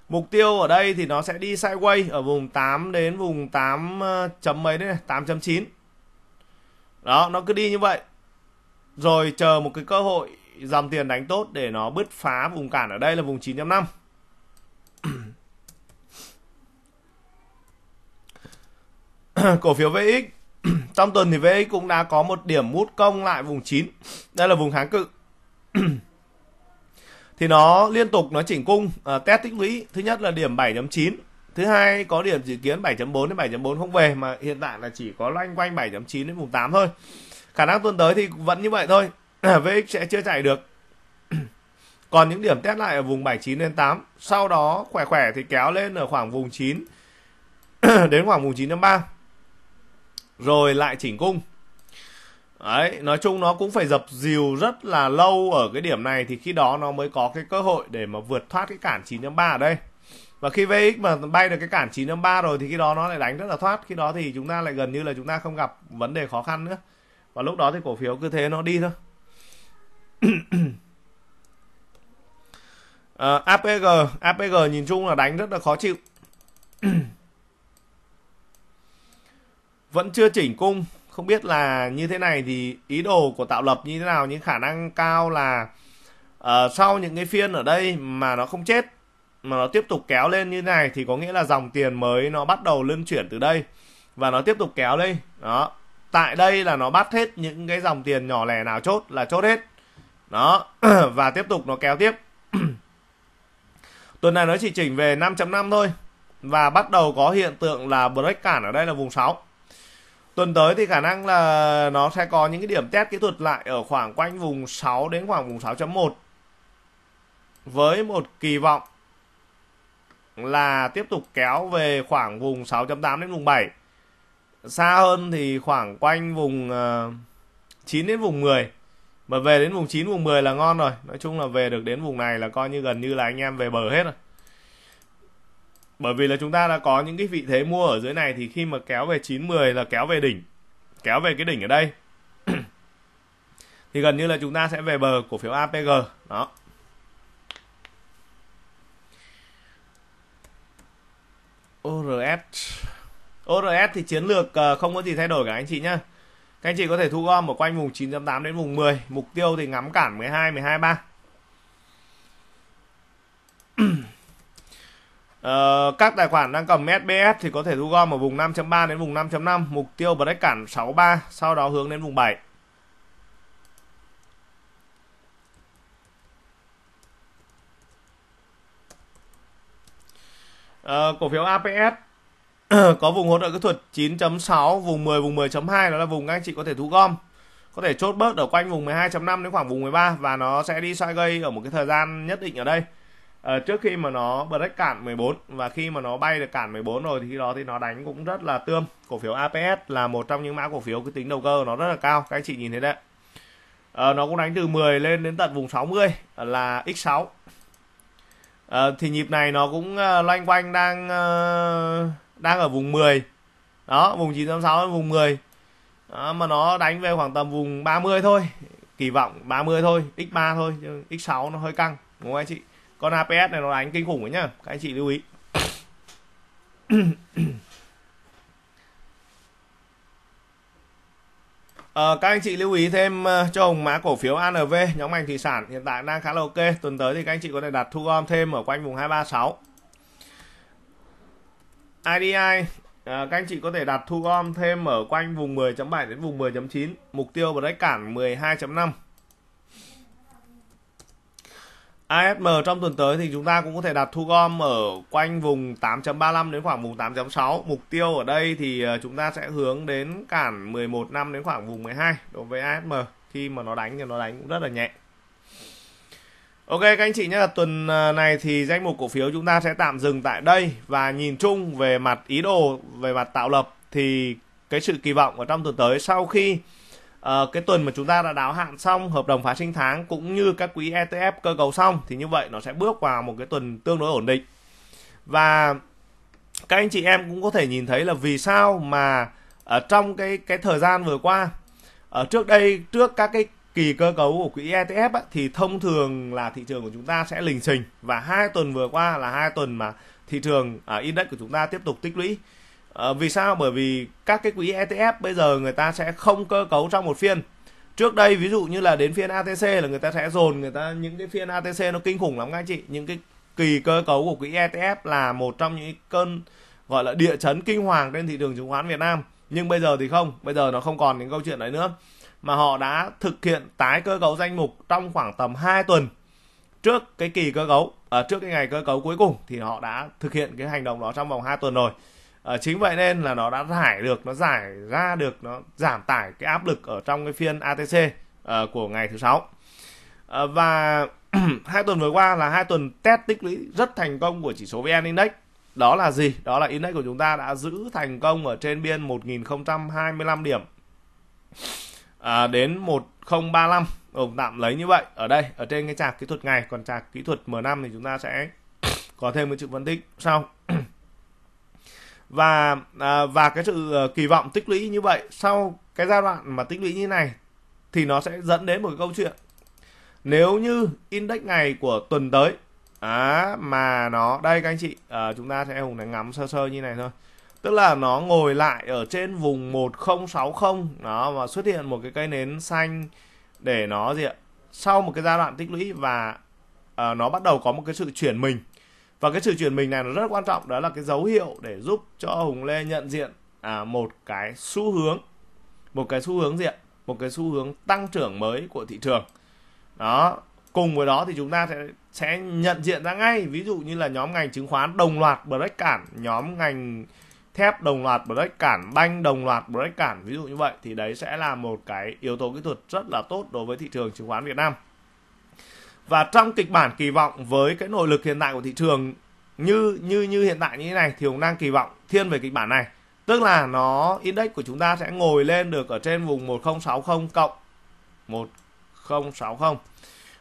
Mục tiêu ở đây thì nó sẽ đi sideways ở vùng 8 đến vùng 8 ờ, chấm mấy đấy này, 8.9. Đó, nó cứ đi như vậy. Rồi chờ một cái cơ hội dòng tiền đánh tốt để nó bứt phá vùng cản ở đây là vùng 9.5. cổ phiếu VX trong tuần thì VX cũng đã có một điểm mút công lại vùng 9. Đây là vùng kháng cự. thì nó liên tục nó chỉnh cung à, test tích lũy thứ nhất là điểm 7.9 thứ hai có điểm dự kiến 7.4 đến 7.4 không về mà hiện tại là chỉ có loanh quanh 7.9 đến vùng 8 thôi khả năng tuần tới thì vẫn như vậy thôi VX sẽ chưa chạy được còn những điểm test lại ở vùng 79 đến 8 sau đó khỏe khỏe thì kéo lên ở khoảng vùng 9 đến khoảng vùng 9.3 rồi lại chỉnh cung Đấy, nói chung nó cũng phải dập dìu rất là lâu ở cái điểm này thì khi đó nó mới có cái cơ hội để mà vượt thoát cái cản 9.3 ở đây. Và khi VX mà bay được cái cản 9.3 rồi thì khi đó nó lại đánh rất là thoát, khi đó thì chúng ta lại gần như là chúng ta không gặp vấn đề khó khăn nữa. Và lúc đó thì cổ phiếu cứ thế nó đi thôi. à, ờ, APG, APG nhìn chung là đánh rất là khó chịu. Vẫn chưa chỉnh cung không biết là như thế này thì ý đồ của tạo lập như thế nào nhưng khả năng cao là uh, sau những cái phiên ở đây mà nó không chết mà nó tiếp tục kéo lên như thế này thì có nghĩa là dòng tiền mới nó bắt đầu luân chuyển từ đây và nó tiếp tục kéo lên đó tại đây là nó bắt hết những cái dòng tiền nhỏ lẻ nào chốt là chốt hết đó và tiếp tục nó kéo tiếp tuần này nó chỉ chỉnh về 5.5 thôi và bắt đầu có hiện tượng là break cản ở đây là vùng 6 tuần tới thì khả năng là nó sẽ có những cái điểm test kỹ thuật lại ở khoảng quanh vùng 6 đến khoảng vùng 6.1 với một kỳ vọng là tiếp tục kéo về khoảng vùng 6.8 đến vùng 7 xa hơn thì khoảng quanh vùng 9 ờ, đến vùng 10 mà về đến vùng 9 vùng 10 là ngon rồi nói chung là về được đến vùng này là coi như gần như là anh em về bờ hết rồi bởi vì là chúng ta đã có những cái vị thế mua ở dưới này thì khi mà kéo về 9 10 là kéo về đỉnh kéo về cái đỉnh ở đây thì gần như là chúng ta sẽ về bờ cổ phiếu APG đó ORS ORS thì chiến lược ờ, không có gì thay đổi cả anh chị nhé các anh chị có thể thu gom ở quanh vùng 9.8 đến vùng 10 mục tiêu thì ngắm cản 12 12 3 Ờ, các tài khoản đang cầm SBS thì có thể thu gom ở vùng 5.3 đến vùng 5.5, mục tiêu break cản 63, sau đó hướng đến vùng 7. Uh, ờ, cổ phiếu APS có vùng hỗ trợ kỹ thuật 9.6, vùng 10, vùng 10.2 đó là vùng các anh chị có thể thu gom. Có thể chốt bớt ở quanh vùng 12.5 đến khoảng vùng 13 và nó sẽ đi xoay gây ở một cái thời gian nhất định ở đây. Ờ, trước khi mà nó break cản 14 và khi mà nó bay được cản 14 rồi thì khi đó thì nó đánh cũng rất là tươm cổ phiếu APS là một trong những mã cổ phiếu cái tính đầu cơ nó rất là cao các anh chị nhìn thấy đấy à, nó cũng đánh từ 10 lên đến tận vùng 60 là x6 à, ờ, thì nhịp này nó cũng loanh quanh đang đang ở vùng 10 đó vùng 986 đến vùng 10 đó, mà nó đánh về khoảng tầm vùng 30 thôi kỳ vọng 30 thôi x3 thôi x6 nó hơi căng đúng không anh chị con APS này nó đánh kinh khủng ấy nhá các anh chị lưu ý Ờ, các anh chị lưu ý thêm ờ, cho hùng mã cổ phiếu ANV nhóm ngành thủy sản hiện tại đang khá là ok tuần tới thì các anh chị có thể đặt thu gom thêm ở quanh vùng 236 IDI à, các anh chị có thể đặt thu gom thêm ở quanh vùng 10.7 đến vùng 10.9 mục tiêu break cản 12.5 ASM trong tuần tới thì chúng ta cũng có thể đặt thu gom ở quanh vùng 8.35 đến khoảng vùng 8.6. Mục tiêu ở đây thì ờ, chúng ta sẽ hướng đến cản 11 năm đến khoảng vùng 12 đối với ASM. Khi mà nó đánh thì nó đánh cũng rất là nhẹ. Ok các anh chị nhé tuần ờ, này thì danh mục cổ phiếu chúng ta sẽ tạm dừng tại đây và nhìn chung về mặt ý đồ, về mặt tạo lập thì cái sự kỳ vọng ở trong tuần tới sau khi uh, cái tuần mà chúng ta đã đáo hạn xong hợp đồng phá sinh tháng cũng như các quỹ ETF cơ cấu xong thì như vậy nó sẽ bước vào một cái tuần tương đối ổn định và các anh chị em cũng có thể nhìn thấy là vì sao mà ở trong cái cái thời gian vừa qua ở trước đây trước các cái kỳ cơ cấu của quỹ ETF á, thì thông thường là thị trường của chúng ta sẽ lình xình và hai tuần vừa qua là hai tuần mà thị trường à, index của chúng ta tiếp tục tích lũy à, vì sao bởi vì các cái quỹ ETF bây giờ người ta sẽ không cơ cấu trong một phiên trước đây ví dụ như là đến phiên ATC là người ta sẽ dồn người ta những cái phiên ATC nó kinh khủng lắm các anh chị những cái kỳ cơ cấu của quỹ ETF là một trong những cơn gọi là địa chấn kinh hoàng trên thị trường chứng khoán Việt Nam nhưng bây giờ thì không bây giờ nó không còn những câu chuyện đấy nữa mà họ đã thực hiện tái cơ cấu danh mục trong khoảng tầm 2 tuần trước cái kỳ cơ cấu à, trước cái ngày cơ cấu cuối cùng thì họ đã thực hiện cái hành động đó trong vòng 2 tuần rồi à, chính vậy nên là nó đã giải được nó giải ra được nó giảm tải cái áp lực ở trong cái phiên ATC à, ờ, của ngày thứ sáu à, và hai tuần vừa qua là hai tuần test tích lũy rất thành công của chỉ số VN Index đó là gì đó là index của chúng ta đã giữ thành công ở trên biên 1025 điểm à, đến 1035 ừ, tạm lấy như vậy ở đây ở trên cái chart kỹ thuật ngày còn chart kỹ thuật M5 thì chúng ta sẽ có thêm một chữ phân tích sau và à, và cái sự ờ, kỳ vọng tích lũy như vậy sau cái giai đoạn mà tích lũy như này thì nó sẽ dẫn đến một cái câu chuyện nếu như index ngày của tuần tới à, mà nó đây các anh chị à, chúng ta sẽ hùng này ngắm sơ sơ như này thôi tức là nó ngồi lại ở trên vùng 1060 nó và xuất hiện một cái cây nến xanh để nó gì ạ sau một cái giai đoạn tích lũy và à, nó bắt đầu có một cái sự chuyển mình và cái sự chuyển mình này nó rất quan trọng đó là cái dấu hiệu để giúp cho Hùng Lê nhận diện à, một cái xu hướng một cái xu hướng diện một cái xu hướng tăng trưởng mới của thị trường đó cùng với đó thì chúng ta sẽ sẽ nhận diện ra ngay ví dụ như là nhóm ngành chứng khoán đồng loạt break cản nhóm ngành thép đồng loạt break cản banh đồng loạt break cản ví dụ như vậy thì đấy sẽ là một cái yếu tố kỹ thuật rất là tốt đối với thị trường chứng khoán Việt Nam và trong kịch bản kỳ vọng với cái nội lực hiện tại của thị trường như như như hiện tại như thế này thì cũng đang kỳ vọng thiên về kịch bản này tức là nó index của chúng ta sẽ ngồi lên được ở trên vùng 1060 cộng 1060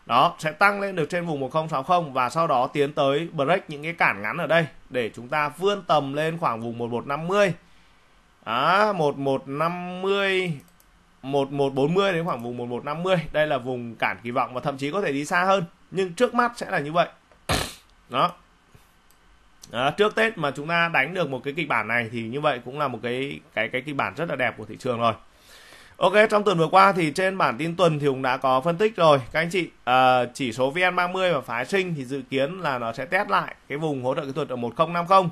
đó sẽ tăng lên được trên vùng 1060 và sau đó tiến tới break những cái cản ngắn ở đây để chúng ta vươn tầm lên khoảng vùng 1150 à, 1150 1140 đến khoảng vùng 1150 đây là vùng cản kỳ vọng và thậm chí có thể đi xa hơn nhưng trước mắt sẽ là như vậy đó À, trước Tết mà chúng ta đánh được một cái kịch bản này thì như vậy cũng là một cái cái cái kịch bản rất là đẹp của thị trường rồi. Ok, trong tuần vừa qua thì trên bản tin tuần thì cũng đã có phân tích rồi. Các anh chị, uh, chỉ số VN30 và phái sinh thì dự kiến là nó sẽ test lại cái vùng hỗ trợ kỹ thuật ở 1050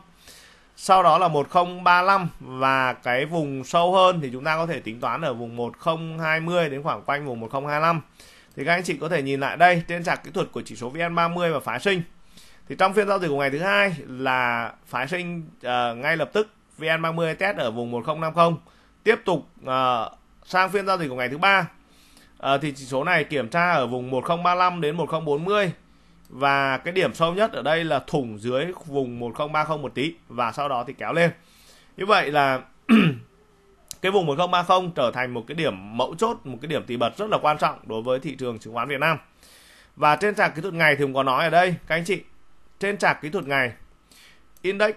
sau đó là 1035 và cái vùng sâu hơn thì chúng ta có thể tính toán ở vùng 1020 đến khoảng quanh vùng 1025 thì các anh chị có thể nhìn lại đây trên chart kỹ thuật của chỉ số VN30 và phái sinh thì trong phiên giao dịch của ngày thứ hai là phái sinh uh, ngay lập tức VN30 test ở vùng 1050 tiếp tục uh, sang phiên giao dịch của ngày thứ ba uh, thì chỉ số này kiểm tra ở vùng 1035 đến 1040 và cái điểm sâu nhất ở đây là thủng dưới vùng 1030 một tí và sau đó thì kéo lên như vậy là cái vùng 1030 trở thành một cái điểm mẫu chốt một cái điểm tỷ bật rất là quan trọng đối với thị trường chứng khoán Việt Nam và trên chart kỹ thuật ngày thì cũng có nói ở đây các anh chị trên chart kỹ thuật ngày index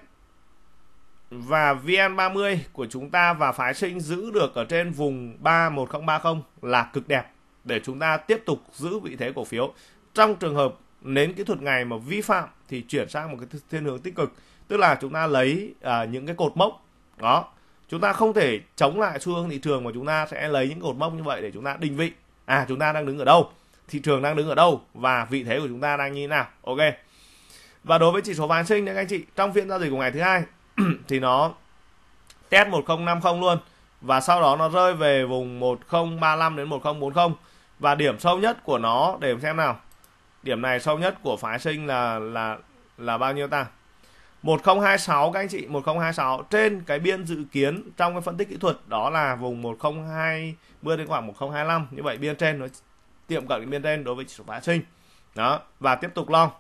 và VN30 của chúng ta và phái sinh giữ được ở trên vùng 31030 là cực đẹp để chúng ta tiếp tục giữ vị thế cổ phiếu trong trường hợp nến kỹ thuật ngày mà vi phạm thì chuyển sang một cái thiên hướng tích cực tức là chúng ta lấy à, những cái cột mốc đó chúng ta không thể chống lại xu hướng thị trường mà chúng ta sẽ lấy những cột mốc như vậy để chúng ta định vị à chúng ta đang đứng ở đâu thị trường đang đứng ở đâu và vị thế của chúng ta đang như thế nào ok và đối với chỉ số phái sinh các anh chị trong phiên giao dịch của ngày thứ hai thì nó test 1050 luôn và sau đó nó rơi về vùng 1035 đến 1040 và điểm sâu nhất của nó để xem nào điểm này sâu nhất của phái sinh là là là bao nhiêu ta 1026 các anh chị 1026 trên cái biên dự kiến trong cái phân tích kỹ thuật đó là vùng 1020 đến khoảng 1025 như vậy biên trên nó tiệm cận biên trên đối với chỉ số phái sinh đó và tiếp tục long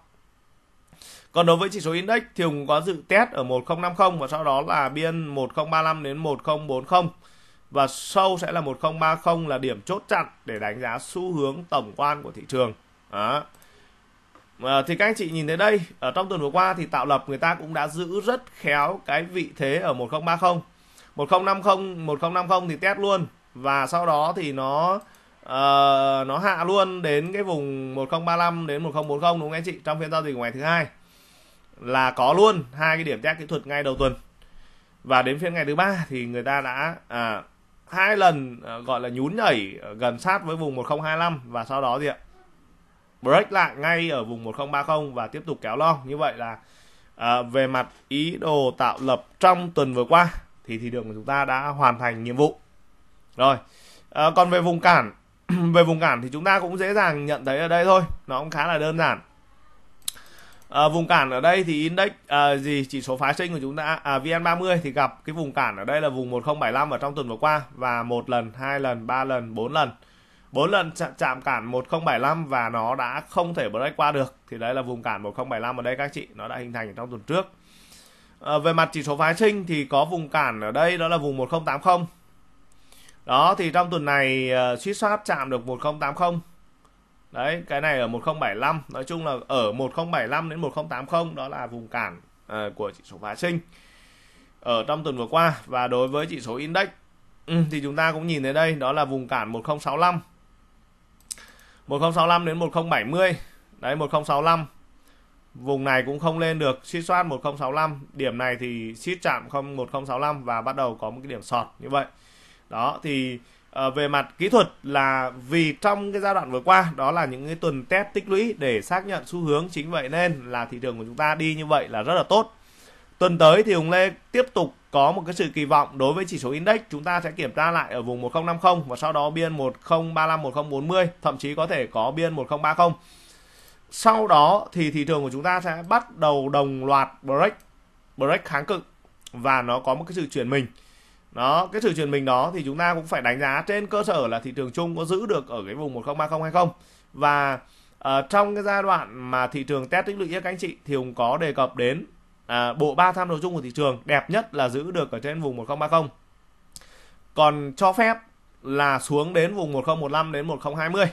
còn đối với chỉ số index thì cũng có dự test ở 1050 và sau đó là biên 1035 đến 1040 và sâu sẽ là 1030 là điểm chốt chặn để đánh giá xu hướng tổng quan của thị trường. Đó. À, thì các anh chị nhìn thấy đây, ở trong tuần vừa qua thì tạo lập người ta cũng đã giữ rất khéo cái vị thế ở 1030. 1050, 1050 thì test luôn và sau đó thì nó uh, nó hạ luôn đến cái vùng 1035 đến 1040 đúng không anh chị trong phiên giao dịch ngày thứ hai là có luôn hai cái điểm test kỹ thuật ngay đầu tuần và đến phiên ngày thứ ba thì người ta đã à, hai lần ờ, gọi là nhún nhảy gần sát với vùng 1025 và sau đó gì ạ break lại ngay ở vùng 1030 và tiếp tục kéo long như vậy là à, về mặt ý đồ tạo lập trong tuần vừa qua thì thị trường của chúng ta đã hoàn thành nhiệm vụ rồi à, còn về vùng cản về vùng cản thì chúng ta cũng dễ dàng nhận thấy ở đây thôi nó cũng khá là đơn giản à, vùng cản ở đây thì index à, gì chỉ số phái sinh của chúng ta à, VN30 thì gặp cái vùng cản ở đây là vùng 1075 ở trong tuần vừa qua và một lần hai lần ba lần bốn lần bốn lần chạm cản 1075 và nó đã không thể break qua được thì đấy là vùng cản 1075 ở đây các chị nó đã hình thành trong tuần trước à, về mặt chỉ số phái sinh thì có vùng cản ở đây đó là vùng 1080 đó thì trong tuần này uh, suýt soát chạm được 1080 đấy cái này ở 1075 nói chung là ở 1075 đến 1080 đó là vùng cản uh, của chỉ số phái sinh ở trong tuần vừa qua và đối với chỉ số index Ừ, thì chúng ta cũng nhìn thấy đây đó là vùng cản 1065 1065 đến 1070 đấy 1065 vùng này cũng không lên được suýt soát 1065 điểm này thì suýt chạm 1065 và bắt đầu có một cái điểm sọt như vậy đó thì uh, về mặt kỹ thuật là vì trong cái giai đoạn vừa qua đó là những cái tuần test tích lũy để xác nhận xu hướng chính vậy nên là thị trường của chúng ta đi như vậy là rất là tốt tuần tới thì Hùng Lê tiếp tục có một cái sự kỳ vọng đối với chỉ số index chúng ta sẽ kiểm tra lại ở vùng 1050 và sau đó biên 1035 1040 thậm chí có thể có biên 1030 sau đó thì thị trường của chúng ta sẽ bắt đầu đồng loạt break break kháng cự và nó có một cái sự chuyển mình đó cái sự chuyển mình đó thì chúng ta cũng phải đánh giá trên cơ sở là thị trường chung có giữ được ở cái vùng 1030 hay không và uh, trong cái giai đoạn mà thị trường test tích lũy các anh chị thì cũng có đề cập đến à, bộ ba tham đầu chung của thị trường đẹp nhất là giữ được ở trên vùng 1030 còn cho phép là xuống đến vùng 1015 đến 1020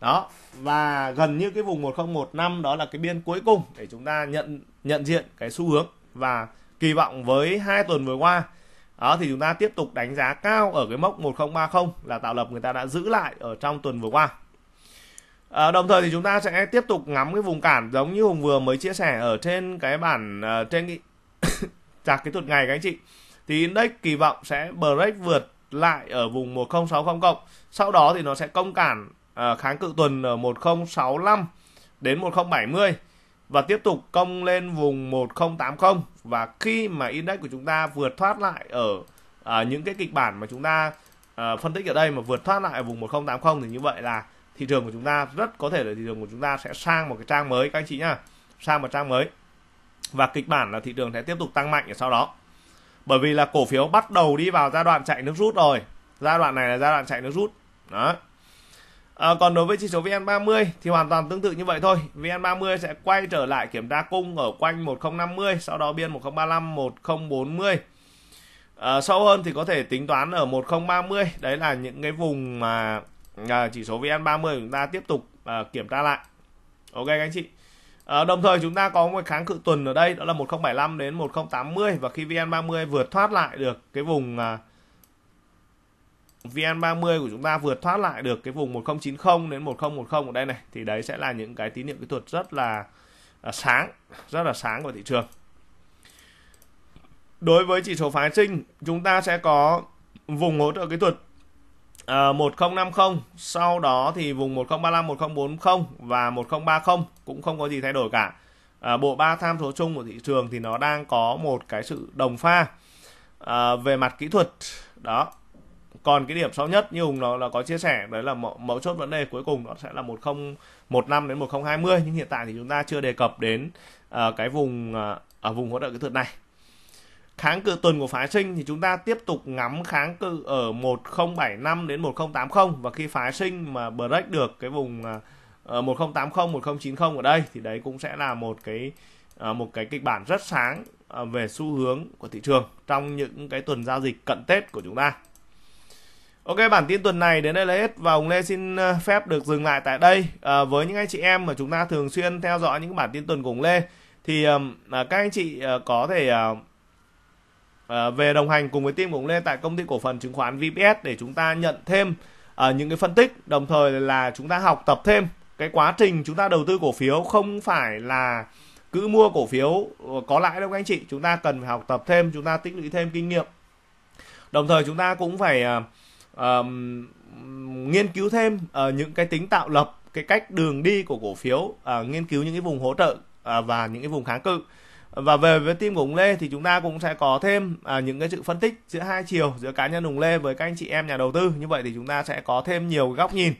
đó và gần như cái vùng 1015 đó là cái biên cuối cùng để chúng ta nhận nhận diện cái xu hướng và kỳ vọng với hai tuần vừa qua đó thì chúng ta tiếp tục đánh giá cao ở cái mốc 1030 là tạo lập người ta đã giữ lại ở trong tuần vừa qua À, đồng thời thì chúng ta sẽ tiếp tục ngắm cái vùng cản giống như Hùng vừa mới chia sẻ ở trên cái bản uh, trên cái chạc kỹ thuật ngày các anh chị. Thì index kỳ vọng sẽ break vượt lại ở vùng 1060 cộng. Sau đó thì nó sẽ công cản uh, kháng cự tuần ở 1065 đến 1070 và tiếp tục công lên vùng 1080 và khi mà index của chúng ta vượt thoát lại ở uh, những cái kịch bản mà chúng ta uh, phân tích ở đây mà vượt thoát lại ở vùng 1080 thì như vậy là thị trường của chúng ta rất có thể là thị trường của chúng ta sẽ sang một cái trang mới các anh chị nhá sang một trang mới và kịch bản là thị trường sẽ tiếp tục tăng mạnh ở sau đó bởi vì là cổ phiếu bắt đầu đi vào giai đoạn chạy nước rút rồi giai đoạn này là giai đoạn chạy nước rút đó à, còn đối với chỉ số VN30 thì hoàn toàn tương tự như vậy thôi VN30 sẽ quay trở lại kiểm tra cung ở quanh 1050 sau đó biên 1035 1040 à, sâu hơn thì có thể tính toán ở 1030 đấy là những cái vùng mà à, chỉ số VN30 chúng ta tiếp tục à, kiểm tra lại ok các anh chị à, đồng thời chúng ta có một kháng cự tuần ở đây đó là 1075 đến 1080 và khi VN30 vượt thoát lại được cái vùng à, VN30 của chúng ta vượt thoát lại được cái vùng 1090 đến 1010 ở đây này thì đấy sẽ là những cái tín hiệu kỹ thuật rất là à, sáng rất là sáng của thị trường đối với chỉ số phái sinh chúng ta sẽ có vùng hỗ trợ kỹ thuật uh, ờ, 1050 sau đó thì vùng 1035 1040 và 1030 cũng không có gì thay đổi cả à, bộ ba tham số chung của thị trường thì nó đang có một cái sự đồng pha à, về mặt kỹ thuật đó còn cái điểm sâu nhất như hùng nó là có chia sẻ đấy là mẫu, mẫu chốt vấn đề cuối cùng nó sẽ là 1015 đến 1020 nhưng hiện tại thì chúng ta chưa đề cập đến uh, cái vùng uh, ở à, vùng hỗ trợ kỹ thuật này kháng cự tuần của phái sinh thì chúng ta tiếp tục ngắm kháng cự ở 1075 đến 1080 và khi phái sinh mà break được cái vùng 1080 à, 1090 ờ, ở đây thì đấy cũng sẽ là một cái à, một cái kịch bản rất sáng à, về xu hướng của thị trường trong những cái tuần giao dịch cận Tết của chúng ta. Ok bản tin tuần này đến đây là hết và ông Lê xin phép được dừng lại tại đây. À, với những anh chị em mà chúng ta thường xuyên theo dõi những bản tin tuần cùng Lê thì à, các anh chị à, có thể à, Ờ, về đồng hành cùng với team của Hùng Lê tại công ty cổ phần chứng khoán VPS để chúng ta nhận thêm ờ, những cái phân tích đồng thời là chúng ta học tập thêm cái quá trình chúng ta đầu tư cổ phiếu không phải là cứ mua cổ phiếu ờ, có lãi đâu các anh chị chúng ta cần phải học tập thêm chúng ta tích lũy thêm kinh nghiệm đồng thời chúng ta cũng phải uh, nghiên cứu thêm uh, những cái tính tạo lập cái cách đường đi của cổ phiếu uh, nghiên cứu những cái vùng hỗ trợ uh, và những cái vùng kháng cự và về với team của Hùng Lê thì chúng ta cũng sẽ có thêm à, những cái sự phân tích giữa hai chiều giữa cá nhân Hùng Lê với các anh chị em nhà đầu tư như vậy thì chúng ta sẽ có thêm nhiều góc nhìn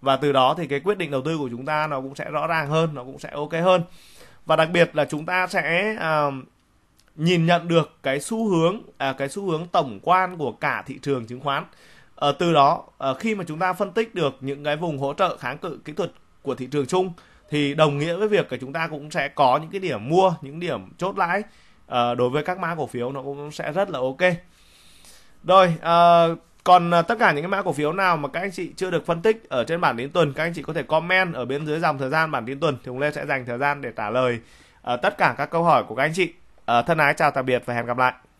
và từ đó thì cái quyết định đầu tư của chúng ta nó cũng sẽ rõ ràng hơn nó cũng sẽ ok hơn và đặc biệt là chúng ta sẽ à, nhìn nhận được cái xu hướng à, cái xu hướng tổng quan của cả thị trường chứng khoán à, từ đó à, khi mà chúng ta phân tích được những cái vùng hỗ trợ kháng cự kỹ thuật của thị trường chung thì đồng nghĩa với việc là chúng ta cũng sẽ có những cái điểm mua những điểm chốt lãi à, đối với các mã cổ phiếu nó cũng sẽ rất là ok rồi à, còn ờ, tất cả những cái mã cổ phiếu nào mà các anh chị chưa được phân tích ở trên bản tin tuần các anh chị có thể comment ở bên dưới dòng thời gian bản tin tuần thì ông Lê sẽ dành thời gian để trả lời uh, tất cả các câu hỏi của các anh chị uh, thân ái chào tạm biệt và hẹn gặp lại